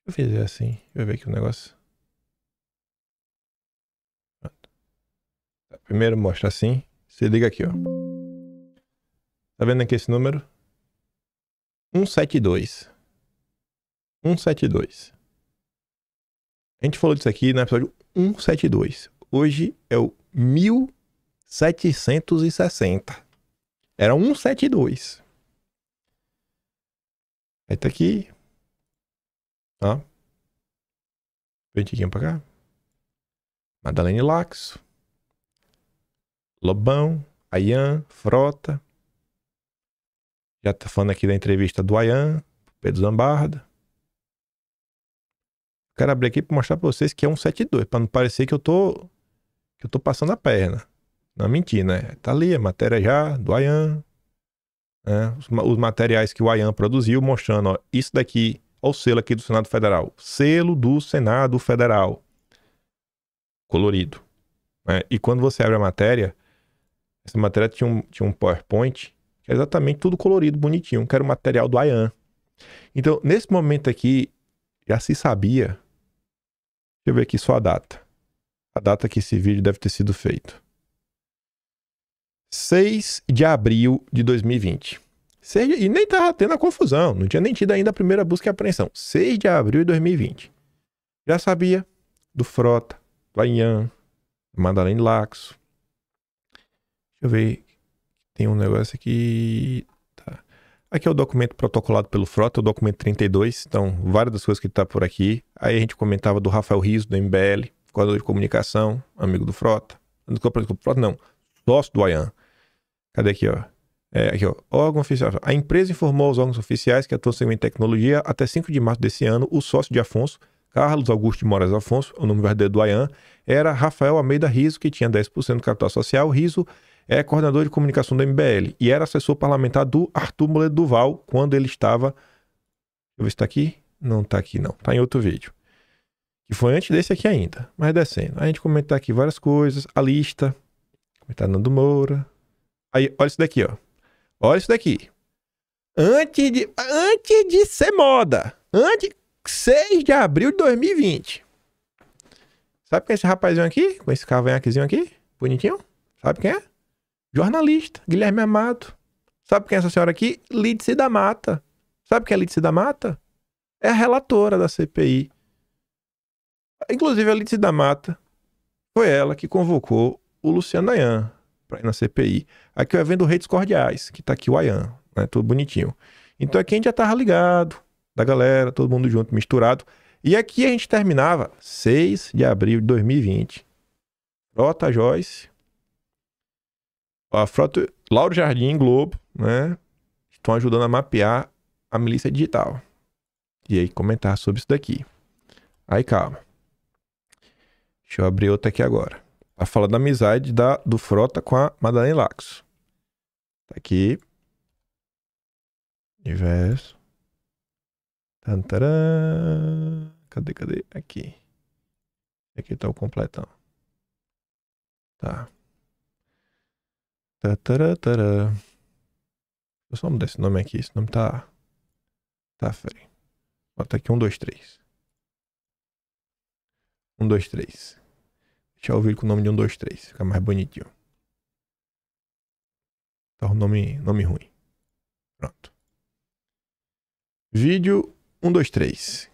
Deixa eu fazer assim. Deixa eu ver aqui o um negócio. Primeiro mostra assim. Se liga aqui, ó. Tá vendo aqui esse número? 172. 172. A gente falou disso aqui no episódio 172. Hoje é o 1760. Era 172. Aí tá aqui. Ó. aqui pra cá. Madalene Laxo. Lobão. Ayan. Frota. Já tá falando aqui da entrevista do Ayan. Pedro Zambarda. Quero abrir aqui pra mostrar pra vocês que é 172. Pra não parecer que eu tô... Que eu tô passando a perna. Não mentira, né? Tá ali a matéria já do Ayan, né? os, os, materiais que o Ayan produziu, mostrando, ó, isso daqui, ó, o selo aqui do Senado Federal. Selo do Senado Federal. Colorido. Né? E quando você abre a matéria, essa matéria tinha um, tinha um PowerPoint, que é exatamente tudo colorido, bonitinho, que era o material do Ayan. Então, nesse momento aqui, já se sabia. Deixa eu ver aqui só a data. A data que esse vídeo deve ter sido feito. 6 de abril de 2020. 6 e nem tava tendo a confusão, não tinha nem tido ainda a primeira busca e apreensão. 6 de abril de 2020. Já sabia do Frota, do Ayan, do Mandarim Laxo. Deixa eu ver. Tem um negócio aqui. Tá. Aqui é o documento protocolado pelo Frota, o documento 32. Então, várias das coisas que tá por aqui. Aí a gente comentava do Rafael Riso, do MBL, coordenador de comunicação, amigo do Frota. Não, Frota não, sócio do Ayan. Cadê aqui, ó? É, aqui, ó. Órgão oficial. A empresa informou aos órgãos oficiais que atuam em tecnologia até 5 de março desse ano, o sócio de Afonso, Carlos Augusto de Moraes Afonso, o nome verdadeiro do Ayan, era Rafael Almeida Riso, que tinha 10% do capital social. Riso é coordenador de comunicação do MBL e era assessor parlamentar do Arthur Moledo Duval quando ele estava. Deixa eu ver se tá aqui. Não tá aqui, não. Tá em outro vídeo. Que foi antes desse aqui ainda, mas descendo. A gente comentar aqui várias coisas, a lista, comentar Nando Moura, Aí, olha isso daqui, ó. Olha isso daqui. Antes de, antes de ser moda, antes 6 de abril de 2020. Sabe quem é esse rapazinho aqui? Com esse cavanhaquezinho aqui? Bonitinho? Sabe quem é? Jornalista, Guilherme Amado. Sabe quem é essa senhora aqui? Lídice da Mata. Sabe quem é Lídice da Mata? É a relatora da CPI. Inclusive, a Lídice da Mata foi ela que convocou o Luciano Dayan para ir na CPI. Aqui o evento do Reis Cordiais, que tá aqui o Ayan, né? Tudo bonitinho. Então aqui a gente já tava ligado, da galera, todo mundo junto, misturado. E aqui a gente terminava 6 de abril de 2020. Frota Joyce, a Frota Lauro Jardim Globo, né? Estão ajudando a mapear a milícia digital. E aí comentar sobre isso daqui. Aí calma. Deixa eu abrir outra aqui agora a tá fala da amizade da, do Frota com a Madalena Laxo. Tá aqui. Universo. Tantarã. Cadê, cadê? Aqui. Aqui tá o completão. Tá. Tatará, tará. Deixa eu só mudar esse nome aqui. Esse nome tá. Tá feio. Bota aqui um, dois, três. Um, dois, três. Deixa eu ouvir com o nome de 1, 2, 3. Fica mais bonitinho. Tá um nome, nome ruim. Pronto. Vídeo 1, 2, 3.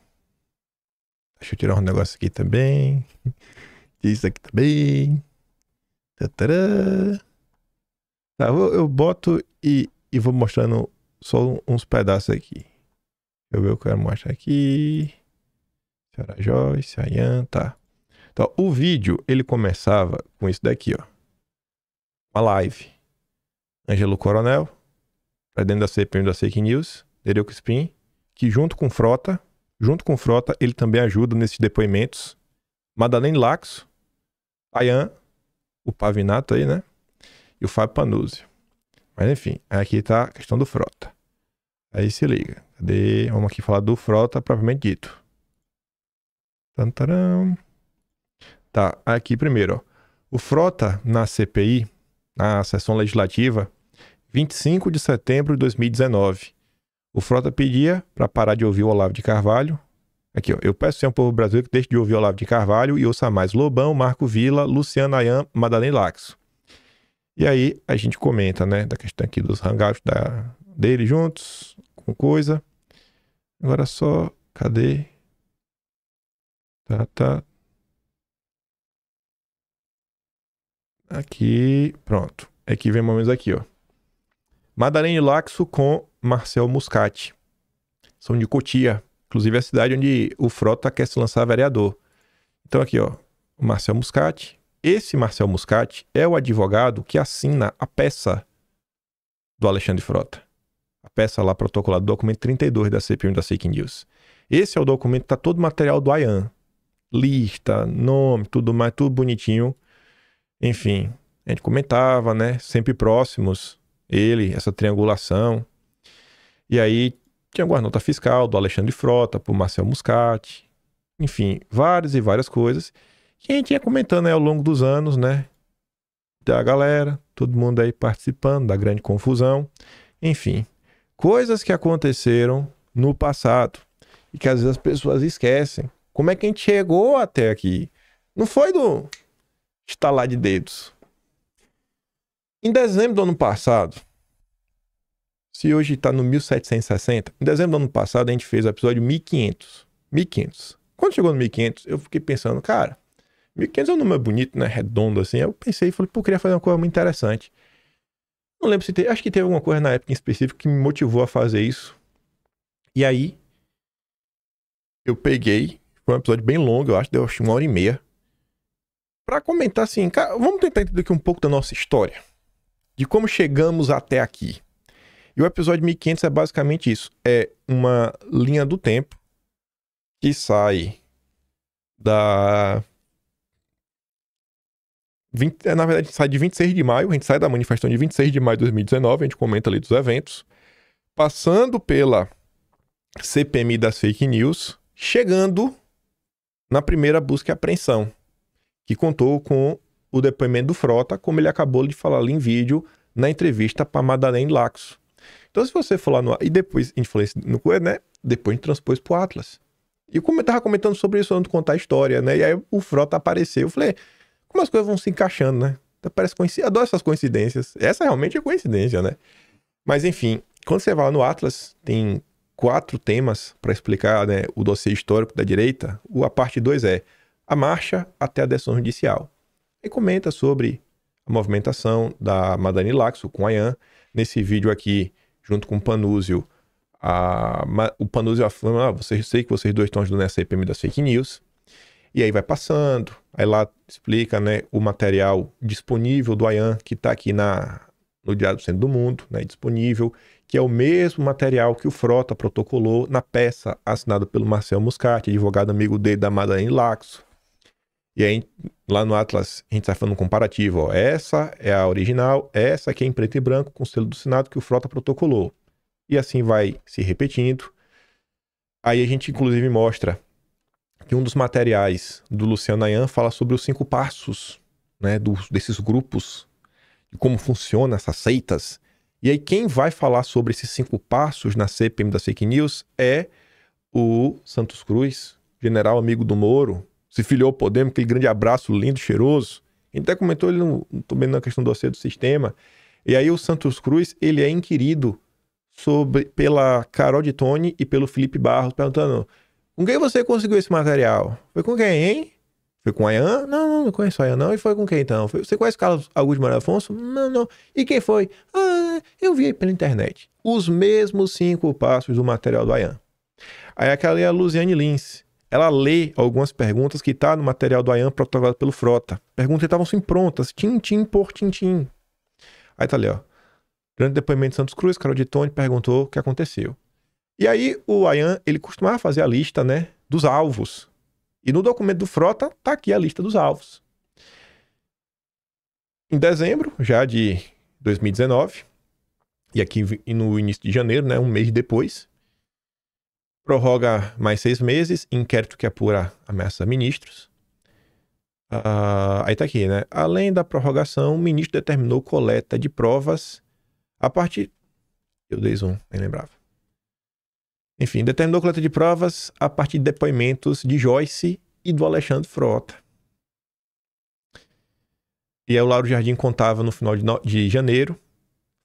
Deixa eu tirar um negócio aqui também. <laughs> Isso aqui também. Tatará. Tá, eu, eu boto e, e vou mostrando só uns pedaços aqui. Deixa eu ver o que eu quero mostrar aqui. Senhora Joyce, Ayan, tá. Então, o vídeo, ele começava com isso daqui, ó. Uma live. Ângelo Coronel, pra dentro da CPM da Fake News, Derek Spin, que junto com Frota, junto com Frota, ele também ajuda nesses depoimentos. Madalene Laxo, Ayan, o Pavinato aí, né? E o Fábio Panuzzi. Mas enfim, aqui tá a questão do Frota. Aí se liga. Cadê? Vamos aqui falar do Frota propriamente dito. Tantarão. Tá, aqui primeiro. Ó. O Frota, na CPI, na sessão legislativa, 25 de setembro de 2019. O Frota pedia para parar de ouvir o Olavo de Carvalho. Aqui, ó, eu peço ao povo brasileiro que deixe de ouvir o Olavo de Carvalho e ouça mais Lobão, Marco Vila, Luciana Ayan, Madalena Laxo. E aí a gente comenta, né, da questão aqui dos hangouts da, dele juntos, com coisa. Agora só, cadê? Tá, tá, Aqui, pronto. Aqui é vem mais ou aqui, ó. Madalene Laxo com Marcel Muscati. São de Cotia. Inclusive é a cidade onde o Frota quer se lançar vereador. Então aqui, ó. Marcel Muscati. Esse Marcel Muscati é o advogado que assina a peça do Alexandre Frota. A peça lá protocolada, documento 32 da CPM da Fake News. Esse é o documento, tá todo o material do Ayan. Lista, nome, tudo mais, tudo bonitinho. Enfim, a gente comentava, né? Sempre próximos, ele, essa triangulação. E aí tinha nota fiscal do Alexandre Frota, pro Marcel Muscati. Enfim, várias e várias coisas que a gente ia comentando aí ao longo dos anos, né? Da galera, todo mundo aí participando da grande confusão. Enfim, coisas que aconteceram no passado e que às vezes as pessoas esquecem. Como é que a gente chegou até aqui? Não foi do estalar de dedos. Em dezembro do ano passado, se hoje está no 1760, em dezembro do ano passado a gente fez o episódio 1500. 1500. Quando chegou no 1500, eu fiquei pensando, cara, 1500 é um número bonito, né? Redondo assim. Eu pensei e falei, pô, eu queria fazer uma coisa muito interessante. Não lembro se teve, acho que teve alguma coisa na época em específico que me motivou a fazer isso. E aí, eu peguei, foi um episódio bem longo, eu acho, deu uma hora e meia para comentar assim, cara, vamos tentar entender aqui um pouco da nossa história, de como chegamos até aqui. E o episódio 1500 é basicamente isso, é uma linha do tempo que sai da 20, é, na verdade, a gente sai de 26 de maio, a gente sai da manifestação de 26 de maio de 2019, a gente comenta ali dos eventos, passando pela CPMI das fake news, chegando na primeira busca e apreensão, que contou com o depoimento do Frota, como ele acabou de falar ali em vídeo na entrevista para Madalena Laxo. Então, se você for lá no. E depois influência no Coelho, né? Depois a gente transpôs o Atlas. E como eu tava comentando sobre isso antes de contar a história, né? E aí o Frota apareceu. Eu falei, como as coisas vão se encaixando, né? Então, parece coincidência. Adoro essas coincidências. Essa realmente é coincidência, né? Mas enfim, quando você vai lá no Atlas, tem quatro temas para explicar né, o dossiê histórico da direita. A parte 2 é a marcha até a decisão judicial. E comenta sobre a movimentação da Madani Laxo com a Ian. Nesse vídeo aqui, junto com o Panúzio, a, o Panúzio afirma, ah, vocês, sei que vocês dois estão ajudando nessa CPM das fake news. E aí vai passando, aí lá explica né, o material disponível do Ayan, que está aqui na, no Diário do Centro do Mundo, né, disponível, que é o mesmo material que o Frota protocolou na peça assinada pelo Marcel Muscat, advogado amigo dele da Madani Laxo, e aí, lá no Atlas, a gente está falando um comparativo. Ó. Essa é a original, essa aqui é em preto e branco, com o selo do Senado que o Frota protocolou. E assim vai se repetindo. Aí a gente, inclusive, mostra que um dos materiais do Luciano Ayan fala sobre os cinco passos né, do, desses grupos, de como funcionam essas seitas. E aí, quem vai falar sobre esses cinco passos na CPM da Fake News é o Santos Cruz, general amigo do Moro, se filiou ao Podemos, aquele grande abraço lindo, cheiroso. A gente até comentou ele no, também na questão do acerto do sistema. E aí o Santos Cruz, ele é inquirido sobre, pela Carol de Tony e pelo Felipe Barros, perguntando com quem você conseguiu esse material? Foi com quem, hein? Foi com a Ayan? Não, não, não conheço a Ayan, não. E foi com quem, então? Foi, você conhece Carlos Augusto Maria Afonso? Não, não. E quem foi? Ah, eu vi pela internet. Os mesmos cinco passos do material do Ayan. Aí aquela é a Luziane Lins, ela lê algumas perguntas que está no material do AIAM protocolado pelo Frota. Perguntas que estavam sim prontas, tim-tim por tim-tim. Aí tá ali, ó. Grande depoimento de Santos Cruz, Carol de Tone perguntou o que aconteceu. E aí o Ayan, ele costumava fazer a lista, né, dos alvos. E no documento do Frota tá aqui a lista dos alvos. Em dezembro, já de 2019, e aqui no início de janeiro, né, um mês depois, prorroga mais seis meses, inquérito que apura ameaça a ministros. Uh, aí tá aqui, né? Além da prorrogação, o ministro determinou coleta de provas a partir. Eu dei zoom, nem lembrava. Enfim, determinou coleta de provas a partir de depoimentos de Joyce e do Alexandre Frota. E aí o Lauro Jardim contava no final de, no... de janeiro,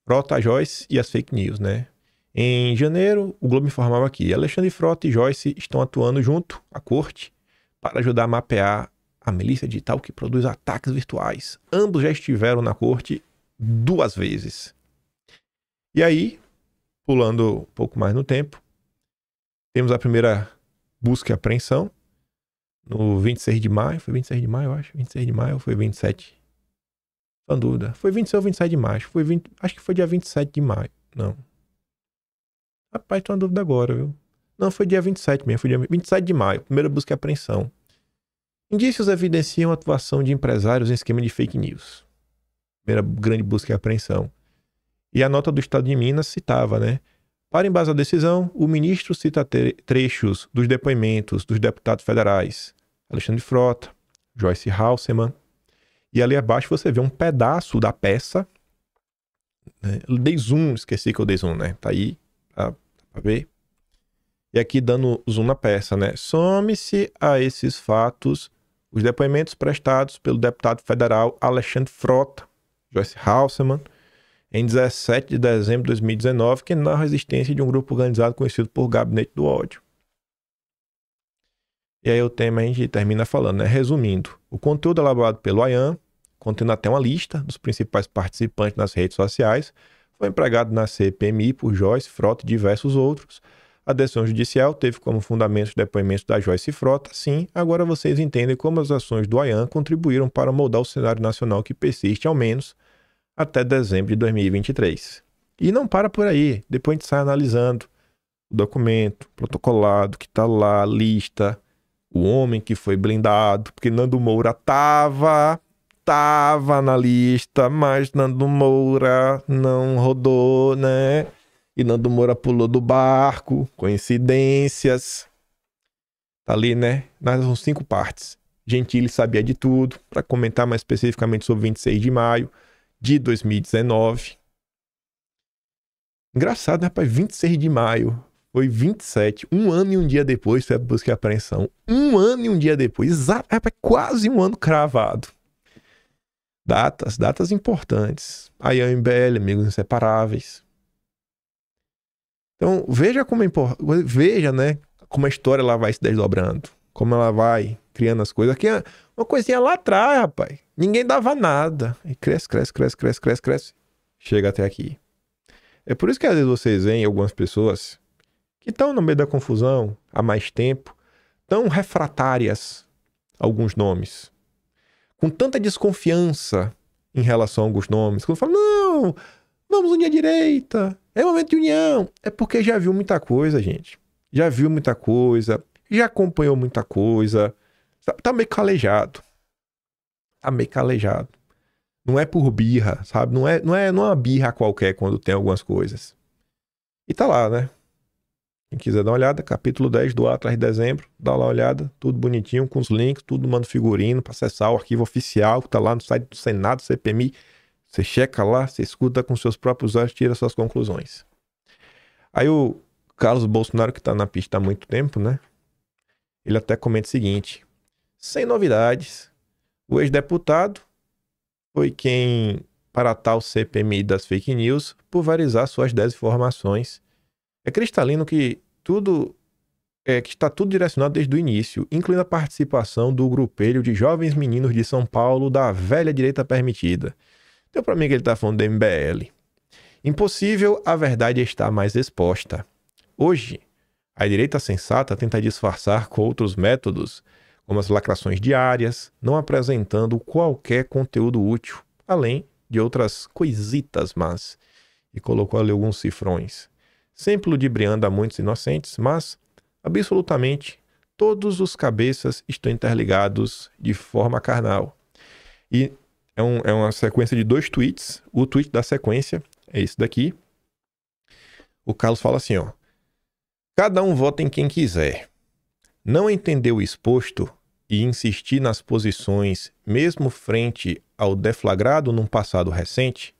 Frota, Joyce e as fake news, né? Em janeiro, o Globo informava que Alexandre Frota e Joyce estão atuando junto à corte para ajudar a mapear a milícia digital que produz ataques virtuais. Ambos já estiveram na corte duas vezes. E aí, pulando um pouco mais no tempo, temos a primeira busca e apreensão no 26 de maio, foi 26 de maio, eu acho, 26 de maio ou foi 27? dúvida. Foi 26 ou 27 de maio, foi 20, acho que foi dia 27 de maio. Não, Rapaz, tô na dúvida agora, viu? Não, foi dia 27 mesmo, foi dia 27 de maio, primeira busca e apreensão. Indícios evidenciam a atuação de empresários em esquema de fake news. Primeira grande busca e apreensão. E a nota do Estado de Minas citava, né? Para embasar a decisão, o ministro cita trechos dos depoimentos dos deputados federais Alexandre Frota, Joyce Halseman. E ali abaixo você vê um pedaço da peça. Né? Dei zoom, esqueci que eu dei zoom, né? Tá aí Tá, tá pra ver. E aqui dando zoom na peça, né? Some-se a esses fatos os depoimentos prestados pelo deputado federal Alexandre Frota, Joyce Hausmann, em 17 de dezembro de 2019, que narra a existência de um grupo organizado conhecido por Gabinete do Ódio. E aí o tema a gente termina falando, né? Resumindo, o conteúdo elaborado pelo Ayan contendo até uma lista dos principais participantes nas redes sociais, foi empregado na CPMI por Joyce, Frota e diversos outros. A decisão judicial teve como fundamento o depoimentos da Joyce Frota. Sim, agora vocês entendem como as ações do AIAN contribuíram para moldar o cenário nacional que persiste, ao menos, até dezembro de 2023. E não para por aí. Depois a gente sai analisando o documento, protocolado, que está lá, lista, o homem que foi blindado, porque Nando Moura estava estava na lista, mas Nando Moura não rodou, né? E Nando Moura pulou do barco, coincidências. Tá ali, né? Nas são cinco partes. Gentili sabia de tudo, para comentar mais especificamente sobre 26 de maio de 2019. Engraçado, né, rapaz? 26 de maio foi 27, um ano e um dia depois foi a busca e apreensão. Um ano e um dia depois, exato, quase um ano cravado. Datas, datas importantes. A IAMBL, é amigos inseparáveis. Então, veja como é importante, veja, né, como a história ela vai se desdobrando, como ela vai criando as coisas. Aqui é uma coisinha lá atrás, rapaz. Ninguém dava nada. E cresce, cresce, cresce, cresce, cresce, cresce. Chega até aqui. É por isso que às vezes vocês veem algumas pessoas que estão no meio da confusão há mais tempo, tão refratárias alguns nomes com tanta desconfiança em relação a alguns nomes, quando fala, não, vamos unir a direita, é momento de união. É porque já viu muita coisa, gente. Já viu muita coisa, já acompanhou muita coisa, tá, tá meio calejado. Tá meio calejado. Não é por birra, sabe? Não é, não é, não é uma birra qualquer quando tem algumas coisas. E tá lá, né? Quem quiser dar uma olhada, capítulo 10 do Atlas de dezembro, dá lá uma olhada, tudo bonitinho, com os links, tudo mando figurino para acessar o arquivo oficial que está lá no site do Senado, CPMI. Você checa lá, você escuta com seus próprios olhos, tira suas conclusões. Aí o Carlos Bolsonaro, que está na pista há muito tempo, né? Ele até comenta o seguinte: sem novidades, o ex-deputado foi quem para tal CPMI das fake news pulverizar suas desinformações é cristalino que tudo é, que está tudo direcionado desde o início, incluindo a participação do grupelho de jovens meninos de São Paulo da velha direita permitida. Deu para mim que ele está falando do MBL. Impossível, a verdade estar mais exposta. Hoje, a direita sensata tenta disfarçar com outros métodos, como as lacrações diárias, não apresentando qualquer conteúdo útil, além de outras coisitas mas. E colocou ali alguns cifrões sempre ludibriando a muitos inocentes, mas absolutamente todos os cabeças estão interligados de forma carnal. E é, um, é uma sequência de dois tweets. O tweet da sequência é esse daqui. O Carlos fala assim, ó. Cada um vota em quem quiser. Não entendeu o exposto e insistir nas posições, mesmo frente ao deflagrado num passado recente,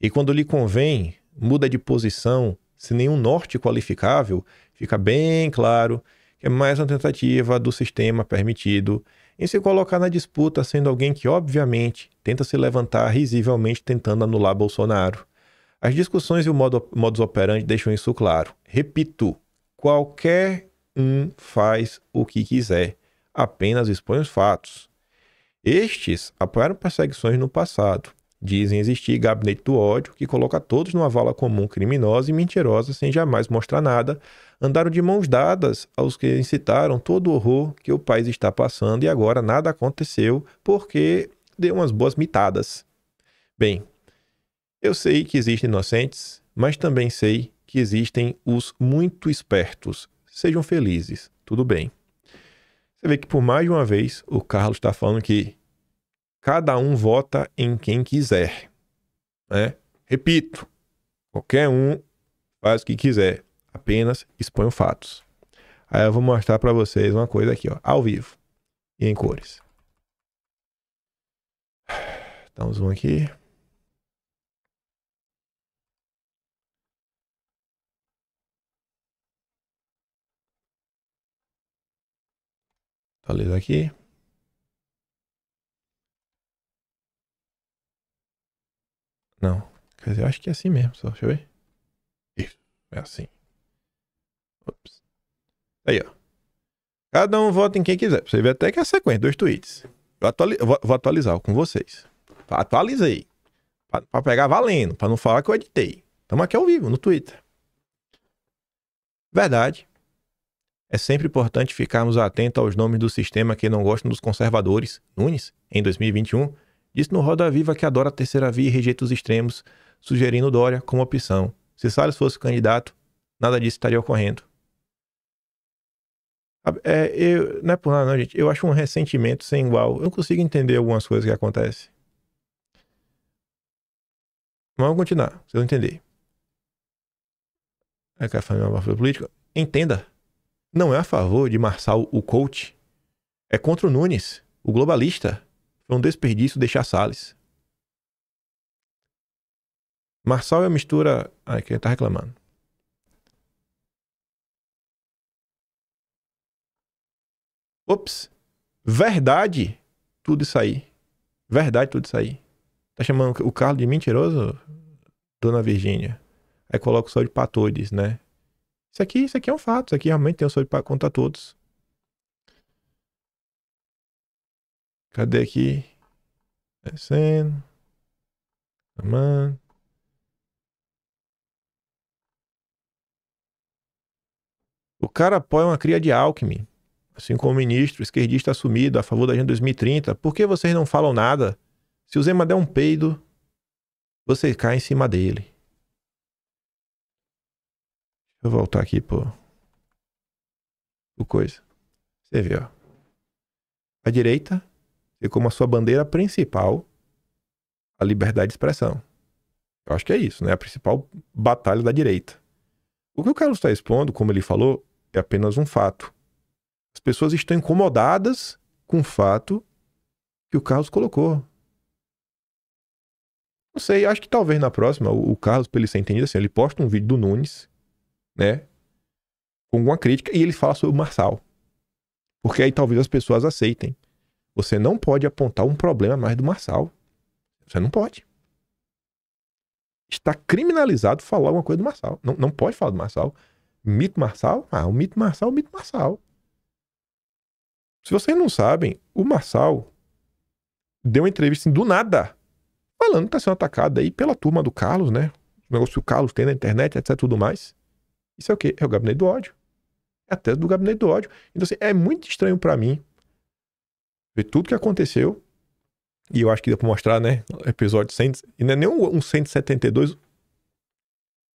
e quando lhe convém, muda de posição sem nenhum norte qualificável, fica bem claro que é mais uma tentativa do sistema permitido em se colocar na disputa sendo alguém que, obviamente, tenta se levantar risivelmente tentando anular Bolsonaro. As discussões e o modo, modus operandi deixam isso claro. Repito, qualquer um faz o que quiser, apenas expõe os fatos. Estes apoiaram perseguições no passado, dizem existir gabinete do ódio que coloca todos numa vala comum criminosa e mentirosa sem jamais mostrar nada, andaram de mãos dadas aos que incitaram todo o horror que o país está passando e agora nada aconteceu porque deu umas boas mitadas. Bem, eu sei que existem inocentes, mas também sei que existem os muito espertos. Sejam felizes, tudo bem. Você vê que por mais de uma vez o Carlos está falando que cada um vota em quem quiser. Né? Repito, qualquer um faz o que quiser, apenas exponho fatos. Aí eu vou mostrar para vocês uma coisa aqui, ó, ao vivo e em cores. Dá um zoom aqui. Atualiza aqui. Quer dizer, eu acho que é assim mesmo, só. Deixa eu ver. Isso, é assim. Ops. Aí, ó. Cada um vota em quem quiser. Você vê até que é a sequência, dois tweets. Eu atuali... vou, atualizar com vocês. Atualizei. Pra, pra pegar valendo, pra não falar que eu editei. Estamos aqui ao vivo, no Twitter. Verdade. É sempre importante ficarmos atentos aos nomes do sistema que não gostam dos conservadores. Nunes, em 2021, disse no Roda Viva que adora a terceira via e rejeita os extremos, sugerindo Dória como opção. Se Salles fosse candidato, nada disso estaria ocorrendo. É, eu, não é por nada, não, gente. Eu acho um ressentimento sem igual. Eu não consigo entender algumas coisas que acontecem. Vamos continuar, vocês vão entender. É que a família é uma política. Entenda. Não é a favor de Marçal o coach. É contra o Nunes, o globalista. Foi um desperdício deixar Salles. Marçal é a mistura. Ai, quem tá reclamando? Ops. Verdade, tudo isso aí. Verdade, tudo isso aí. Tá chamando o Carlos de mentiroso, dona Virgínia? Aí coloca o sol de patodes, né? Isso aqui, isso aqui é um fato. Isso aqui realmente tem o sol de patodes contra todos. Cadê aqui? Descendo. Amando. O cara apoia uma cria de Alckmin, assim como o ministro esquerdista assumido a favor da Agenda 2030. Por que vocês não falam nada? Se o Zema der um peido, você cai em cima dele. Deixa eu voltar aqui pro, pro coisa. Você vê, ó. A direita tem como a sua bandeira principal a liberdade de expressão. Eu acho que é isso, né? A principal batalha da direita. O que o Carlos está expondo, como ele falou, é apenas um fato. As pessoas estão incomodadas com o fato que o Carlos colocou. Não sei, acho que talvez na próxima o, Carlos, para ele ser entendido assim, ele posta um vídeo do Nunes, né? Com alguma crítica e ele fala sobre o Marçal. Porque aí talvez as pessoas aceitem. Você não pode apontar um problema mais do Marçal. Você não pode. Está criminalizado falar alguma coisa do Marçal. Não, não pode falar do Marçal. Mito marçal? Ah, o mito marçal é o mito marçal. Se vocês não sabem, o Marçal deu uma entrevista do nada, falando que tá sendo atacado aí pela turma do Carlos, né? O negócio que o Carlos tem na internet, etc, tudo mais. Isso é o quê? É o gabinete do ódio. É a tese do gabinete do ódio. Então, assim, é muito estranho para mim ver tudo que aconteceu. E eu acho que deu pra mostrar, né? Episódio 100... E não é nem um, um 172...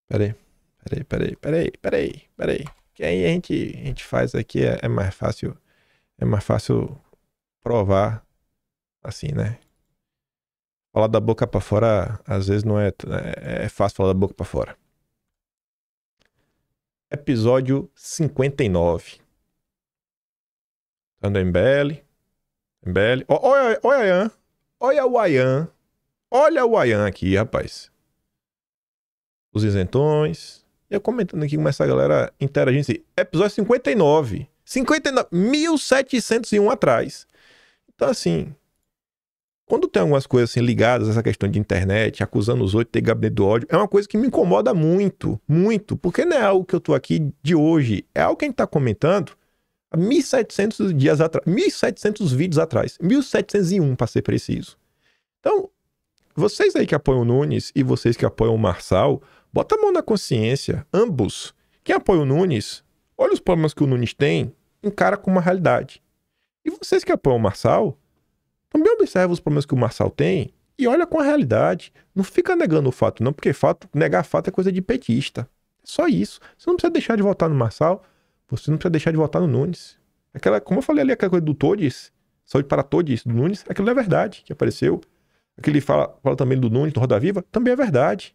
Pera aí. Peraí, peraí, peraí, peraí, peraí. Que aí a gente, a gente faz aqui, é, é mais fácil. É mais fácil provar assim, né? Falar da boca para fora, às vezes não é. É, é fácil falar da boca para fora. Episódio 59. Tando MBL. MBL. Olha, o Ian. Olha o Ayan. Olha o Ayan aqui, rapaz. Os isentões. Eu comentando aqui como essa galera interagindo assim. Episódio 59. 59. 1701 atrás. Então, assim. Quando tem algumas coisas assim ligadas a essa questão de internet, acusando os outros de ter gabinete do ódio, é uma coisa que me incomoda muito, muito, porque não é algo que eu tô aqui de hoje, é algo que a gente tá comentando há 1700 dias atrás, 1700 vídeos atrás, 1701 para ser preciso. Então, vocês aí que apoiam o Nunes e vocês que apoiam o Marçal, Bota a mão na consciência, ambos. Quem apoia o Nunes, olha os problemas que o Nunes tem, encara com uma realidade. E vocês que apoiam o Marçal, também observam os problemas que o Marçal tem e olha com a realidade. Não fica negando o fato, não, porque fato, negar fato é coisa de petista. É só isso. Você não precisa deixar de votar no Marçal, você não precisa deixar de votar no Nunes. Aquela, como eu falei ali, aquela coisa do Todes, saúde para Todes, do Nunes, aquilo é verdade que apareceu. Aquele fala, fala também do Nunes, do Roda Viva, também é verdade.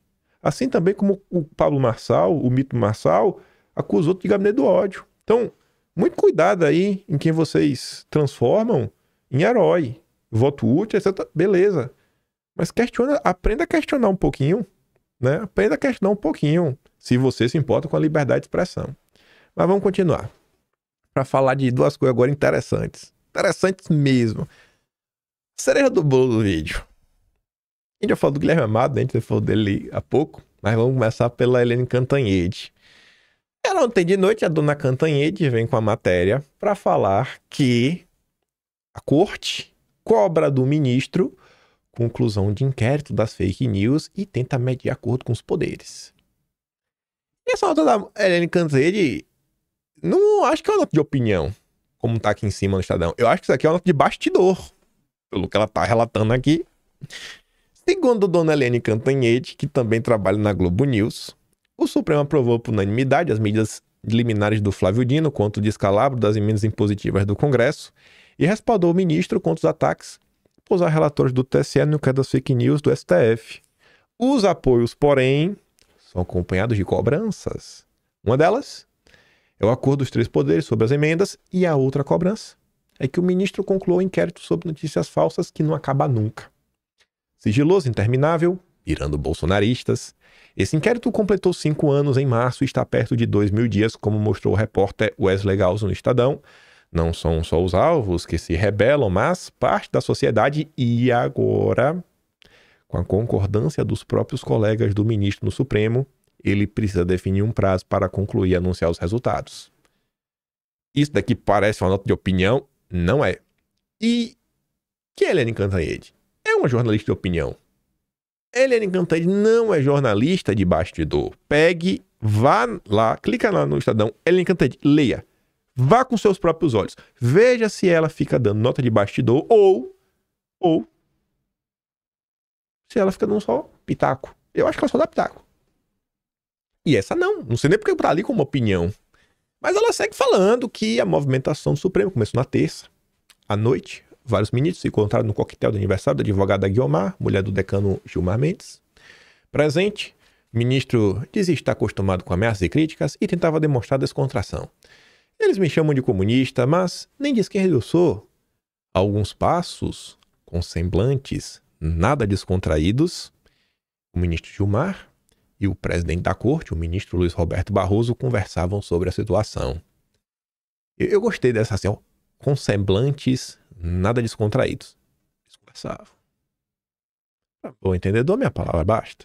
Assim também como o Pablo Marçal, o mito Marçal, acusou de gabinete do ódio. Então, muito cuidado aí em quem vocês transformam em herói. Voto útil, etc. Beleza. Mas questiona, aprenda a questionar um pouquinho, né? Aprenda a questionar um pouquinho se você se importa com a liberdade de expressão. Mas vamos continuar. Para falar de duas coisas agora interessantes. Interessantes mesmo. Cereja do bolo do vídeo. A gente já falou do Guilherme Amado, né? a gente já falou dele há pouco, mas vamos começar pela Helene Cantanhede. Era ontem de noite, a dona Cantanhede vem com a matéria para falar que a corte cobra do ministro conclusão de inquérito das fake news e tenta medir acordo com os poderes. E essa nota da Helene Cantanhede não acho que é uma nota de opinião, como tá aqui em cima no Estadão. Eu acho que isso aqui é uma nota de bastidor, pelo que ela tá relatando aqui. Segundo Dona Helene Cantanhede, que também trabalha na Globo News, o Supremo aprovou por unanimidade as medidas liminares do Flávio Dino contra o descalabro das emendas impositivas do Congresso e respaldou o ministro contra os ataques por usar relatores do TSE no caso é das fake news do STF. Os apoios, porém, são acompanhados de cobranças. Uma delas é o acordo dos três poderes sobre as emendas e a outra cobrança é que o ministro concluiu o um inquérito sobre notícias falsas que não acaba nunca. Sigiloso interminável, virando bolsonaristas. Esse inquérito completou cinco anos em março e está perto de dois mil dias, como mostrou o repórter Wesley Galso no Estadão. Não são só os alvos que se rebelam, mas parte da sociedade e agora, com a concordância dos próprios colegas do ministro no Supremo, ele precisa definir um prazo para concluir e anunciar os resultados. Isso daqui parece uma nota de opinião, não é. E que é Helene Cantanhede? É uma jornalista de opinião. Eliane é Cantanhede não é jornalista de bastidor. Pegue, vá lá, clica lá no Estadão, Eliane Cantanhede, leia. Vá com seus próprios olhos. Veja se ela fica dando nota de bastidor ou ou se ela fica dando só pitaco. Eu acho que ela só dá pitaco. E essa não. Não sei nem porque tá ali com uma opinião. Mas ela segue falando que a movimentação do Supremo começou na terça à noite. Vários ministros se encontraram no coquetel do aniversário da advogada Guiomar, mulher do decano Gilmar Mendes. Presente, ministro dizia estar acostumado com ameaças e críticas e tentava demonstrar descontração. Eles me chamam de comunista, mas nem de esquerda eu sou. Alguns passos, com semblantes nada descontraídos, o ministro Gilmar e o presidente da corte, o ministro Luiz Roberto Barroso, conversavam sobre a situação. Eu, gostei dessa assim, com semblantes nada descontraídos. Eles conversavam. Bom entendedor, minha palavra basta.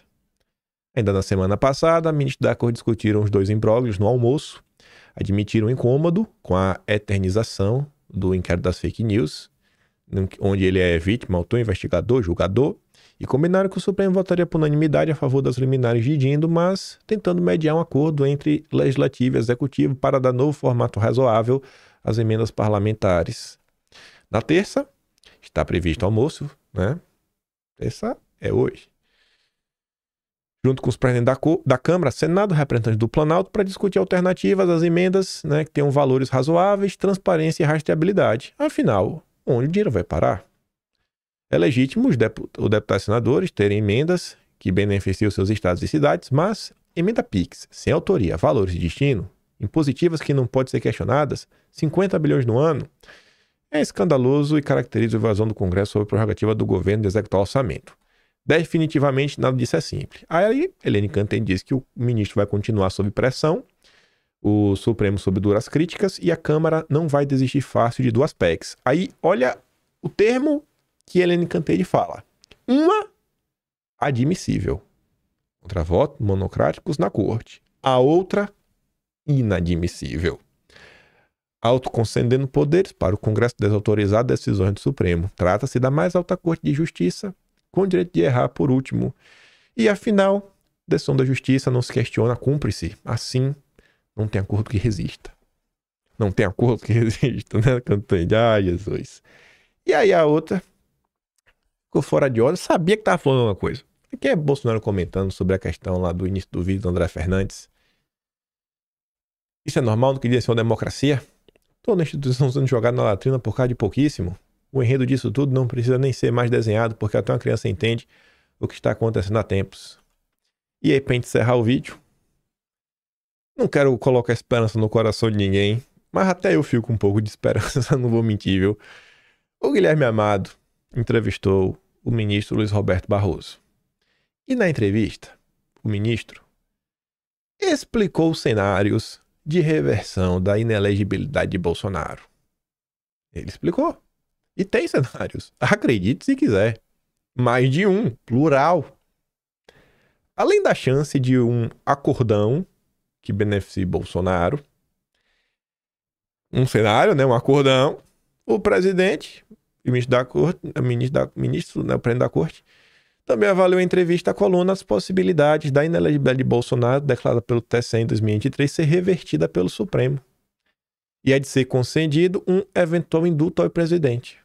Ainda na semana passada, a ministra da Cor discutiram os dois imbróglios no almoço, admitiram incômodo com a eternização do inquérito das fake news, onde ele é vítima, autor, investigador, julgador, e combinaram que o Supremo votaria por unanimidade a favor das liminares de Dindo, mas tentando mediar um acordo entre legislativo e executivo para dar novo formato razoável as emendas parlamentares. Na terça, está previsto almoço, né? Terça é hoje. Junto com os presidentes da, da Câmara, Senado, representantes do Planalto, para discutir alternativas às emendas né, que tenham valores razoáveis, transparência e rastreabilidade. Afinal, onde o dinheiro vai parar? É legítimo os deput o deputados e senadores terem emendas que beneficiam seus estados e cidades, mas emenda PIX, sem autoria, valores e destino, impositivas que não podem ser questionadas, 50 bilhões no ano, é escandaloso e caracteriza a evasão do Congresso sobre a prerrogativa do governo de executar o orçamento. Definitivamente nada disso é simples. Aí Helene Canten diz que o ministro vai continuar sob pressão, o Supremo sob duras críticas e a Câmara não vai desistir fácil de duas PECs. Aí olha o termo que Helene Canteide fala. Uma, admissível. Contra votos monocráticos na corte. A outra, inadmissível. Autoconcedendo poderes para o Congresso desautorizar decisões do Supremo. Trata-se da mais alta corte de justiça, com direito de errar por último. E afinal, decisão da justiça não se questiona, cumpre-se. Assim, não tem acordo que resista. Não tem acordo que <laughs> resista, né? Cantando, ai ah, Jesus. E aí a outra ficou fora de olho, sabia que estava falando uma coisa. Aqui é Bolsonaro comentando sobre a questão lá do início do vídeo do André Fernandes, isso é normal no que diz a democracia? Toda a instituição sendo jogada na latrina por causa de pouquíssimo. O enredo disso tudo não precisa nem ser mais desenhado, porque até uma criança entende o que está acontecendo há tempos. E aí, para encerrar o vídeo, não quero colocar esperança no coração de ninguém, mas até eu fico com um pouco de esperança, <laughs> não vou mentir, viu? O Guilherme Amado entrevistou o ministro Luiz Roberto Barroso. E na entrevista, o ministro explicou os cenários de reversão da inelegibilidade de Bolsonaro. Ele explicou. E tem cenários. Acredite se quiser. Mais de um, plural. Além da chance de um acordão que beneficie Bolsonaro, um cenário, né, um acordão, o presidente, o ministro da corte, ministro, da, ministro né, o presidente da corte, também avaliou em entrevista à coluna as possibilidades da inelegibilidade de Bolsonaro, declarada pelo TSE em 2023, ser revertida pelo Supremo. E é de ser concedido um eventual indulto ao presidente.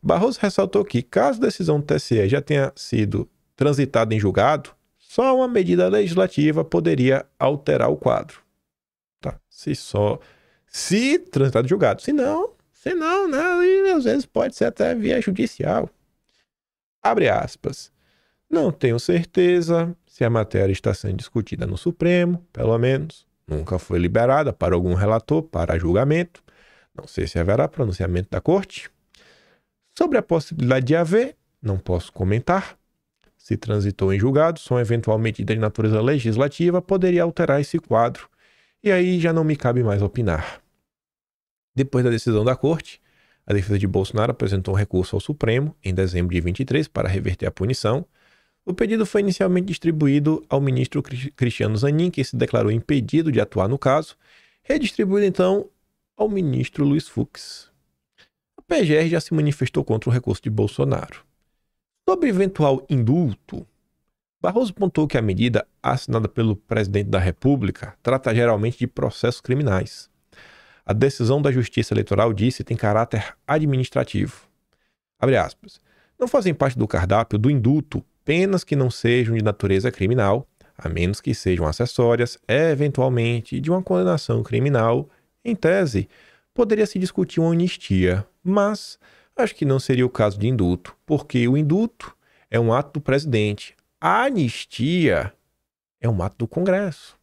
Barroso ressaltou que, caso a decisão do TSE já tenha sido transitada em julgado, só uma medida legislativa poderia alterar o quadro. Tá? Se só. Se transitado em julgado. Se não, se não, né? E às vezes pode ser até via judicial. Abre aspas. Não tenho certeza se a matéria está sendo discutida no Supremo, pelo menos. Nunca foi liberada para algum relator para julgamento. Não sei se haverá pronunciamento da corte. Sobre a possibilidade de haver, não posso comentar. Se transitou em julgado, só eventualmente de natureza legislativa poderia alterar esse quadro. E aí já não me cabe mais opinar. Depois da decisão da corte, a defesa de Bolsonaro apresentou um recurso ao Supremo em dezembro de 23 para reverter a punição. O pedido foi inicialmente distribuído ao ministro Cristiano Zanin, que se declarou impedido de atuar no caso, redistribuído então ao ministro Luiz Fux. A PGR já se manifestou contra o recurso de Bolsonaro. Sobre eventual indulto, Barroso pontuou que a medida assinada pelo presidente da República trata geralmente de processos criminais. A decisão da Justiça Eleitoral disse tem caráter administrativo. Aspas, Não fazem parte do cardápio do indulto penas que não sejam de natureza criminal, a menos que sejam acessórias, eventualmente, de uma condenação criminal, em tese, poderia se discutir uma anistia, mas acho que não seria o caso de indulto, porque o indulto é um ato do presidente, a anistia é um ato do Congresso.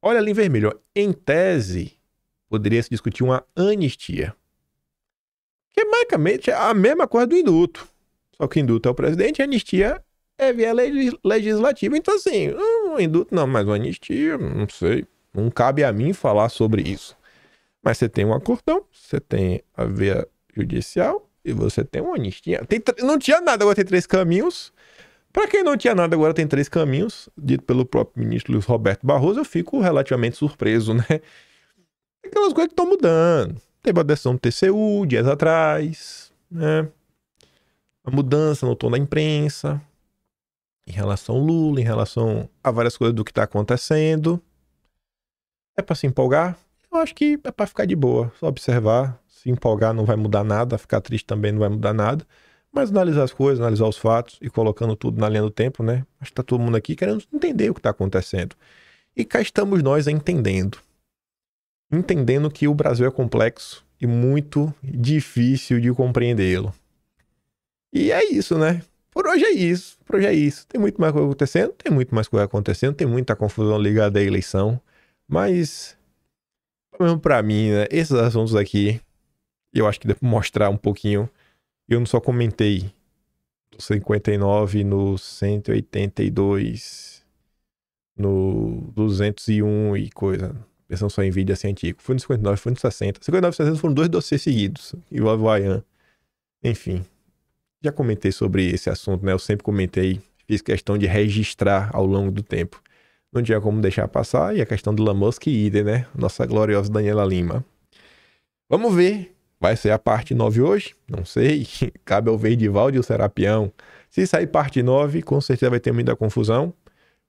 Olha ali em vermelho, em tese, poderia se discutir uma anistia. Que basicamente é a mesma coisa do indulto. Só que o induto é o presidente e a anistia é via legislativa. Então, assim, um induto não, mas uma anistia, não sei. Não cabe a mim falar sobre isso. Mas você tem um acordão, você tem a via judicial e você tem uma anistia. Tem, não tinha nada, agora tem três caminhos. Para quem não tinha nada, agora tem três caminhos, dito pelo próprio ministro Luiz Roberto Barroso, eu fico relativamente surpreso, né? Aquelas coisas que estão mudando. Teve a decisão do TCU dias atrás, né? a mudança no tom da imprensa, em relação ao Lula, em relação a várias coisas do que está acontecendo. É para se empolgar? Eu acho que é para ficar de boa, só observar. Se empolgar não vai mudar nada, ficar triste também não vai mudar nada. Mas analisar as coisas, analisar os fatos e colocando tudo na linha do tempo, né? Acho que tá todo mundo aqui querendo entender o que está acontecendo. E cá estamos nós entendendo. Entendendo que o Brasil é complexo e muito difícil de compreendê-lo. E é isso, né? Por hoje é isso. Por hoje é isso. Tem muito mais coisa acontecendo, tem muito mais coisa acontecendo, tem muita confusão ligada à eleição. Mas, mesmo pra mim, né? Esses assuntos aqui, eu acho que dá pra mostrar um pouquinho. Eu não só comentei 59 no 182 no 201 e coisa. Pensando só em vídeo assim antigo. Foi no 59, foi no 60. 59 e 60 foram dois dossiês seguidos. E o Havaian. Enfim já comentei sobre esse assunto, né? Eu sempre comentei, fiz questão de registrar ao longo do tempo. Não tinha como deixar passar, e a questão do Lamusk e Iden, né? Nossa gloriosa Daniela Lima. Vamos ver. Vai ser a parte 9 hoje? Não sei. <laughs> Cabe ao Verdivaldo e o Serapião. Se sair parte 9, com certeza vai ter muita confusão.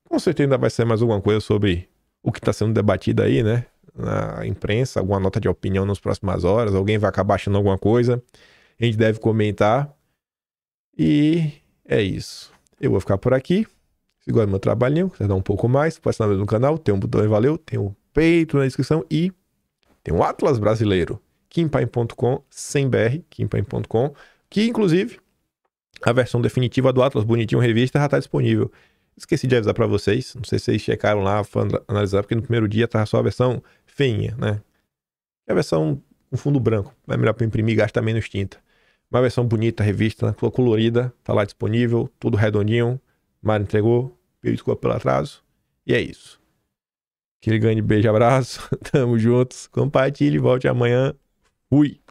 Com certeza ainda vai ser mais alguma coisa sobre o que está sendo debatido aí, né? Na imprensa, alguma nota de opinião nas próximas horas. Alguém vai acabar achando alguma coisa. A gente deve comentar. E é isso. Eu vou ficar por aqui. Se gosta do meu trabalhinho, quiser dar um pouco mais, pode assinar no canal, tem um botão de valeu, tem o um peito na descrição e tem um Atlas brasileiro, Kimpain.com, sem br, Kimpain.com. que inclusive a versão definitiva do Atlas Bonitinho Revista já está disponível. Esqueci de avisar para vocês, não sei se vocês checaram lá, foram analisar, porque no primeiro dia estava só a versão feinha, né? É a versão com fundo branco, é melhor para imprimir e gastar menos tinta. Uma versão bonita, revista, né? colorida, tá lá disponível, tudo redondinho. Mário entregou, pediu desculpa pelo atraso. E é isso. Aquele grande beijo, abraço. <laughs> Tamo juntos. Compartilhe, volte amanhã. Fui.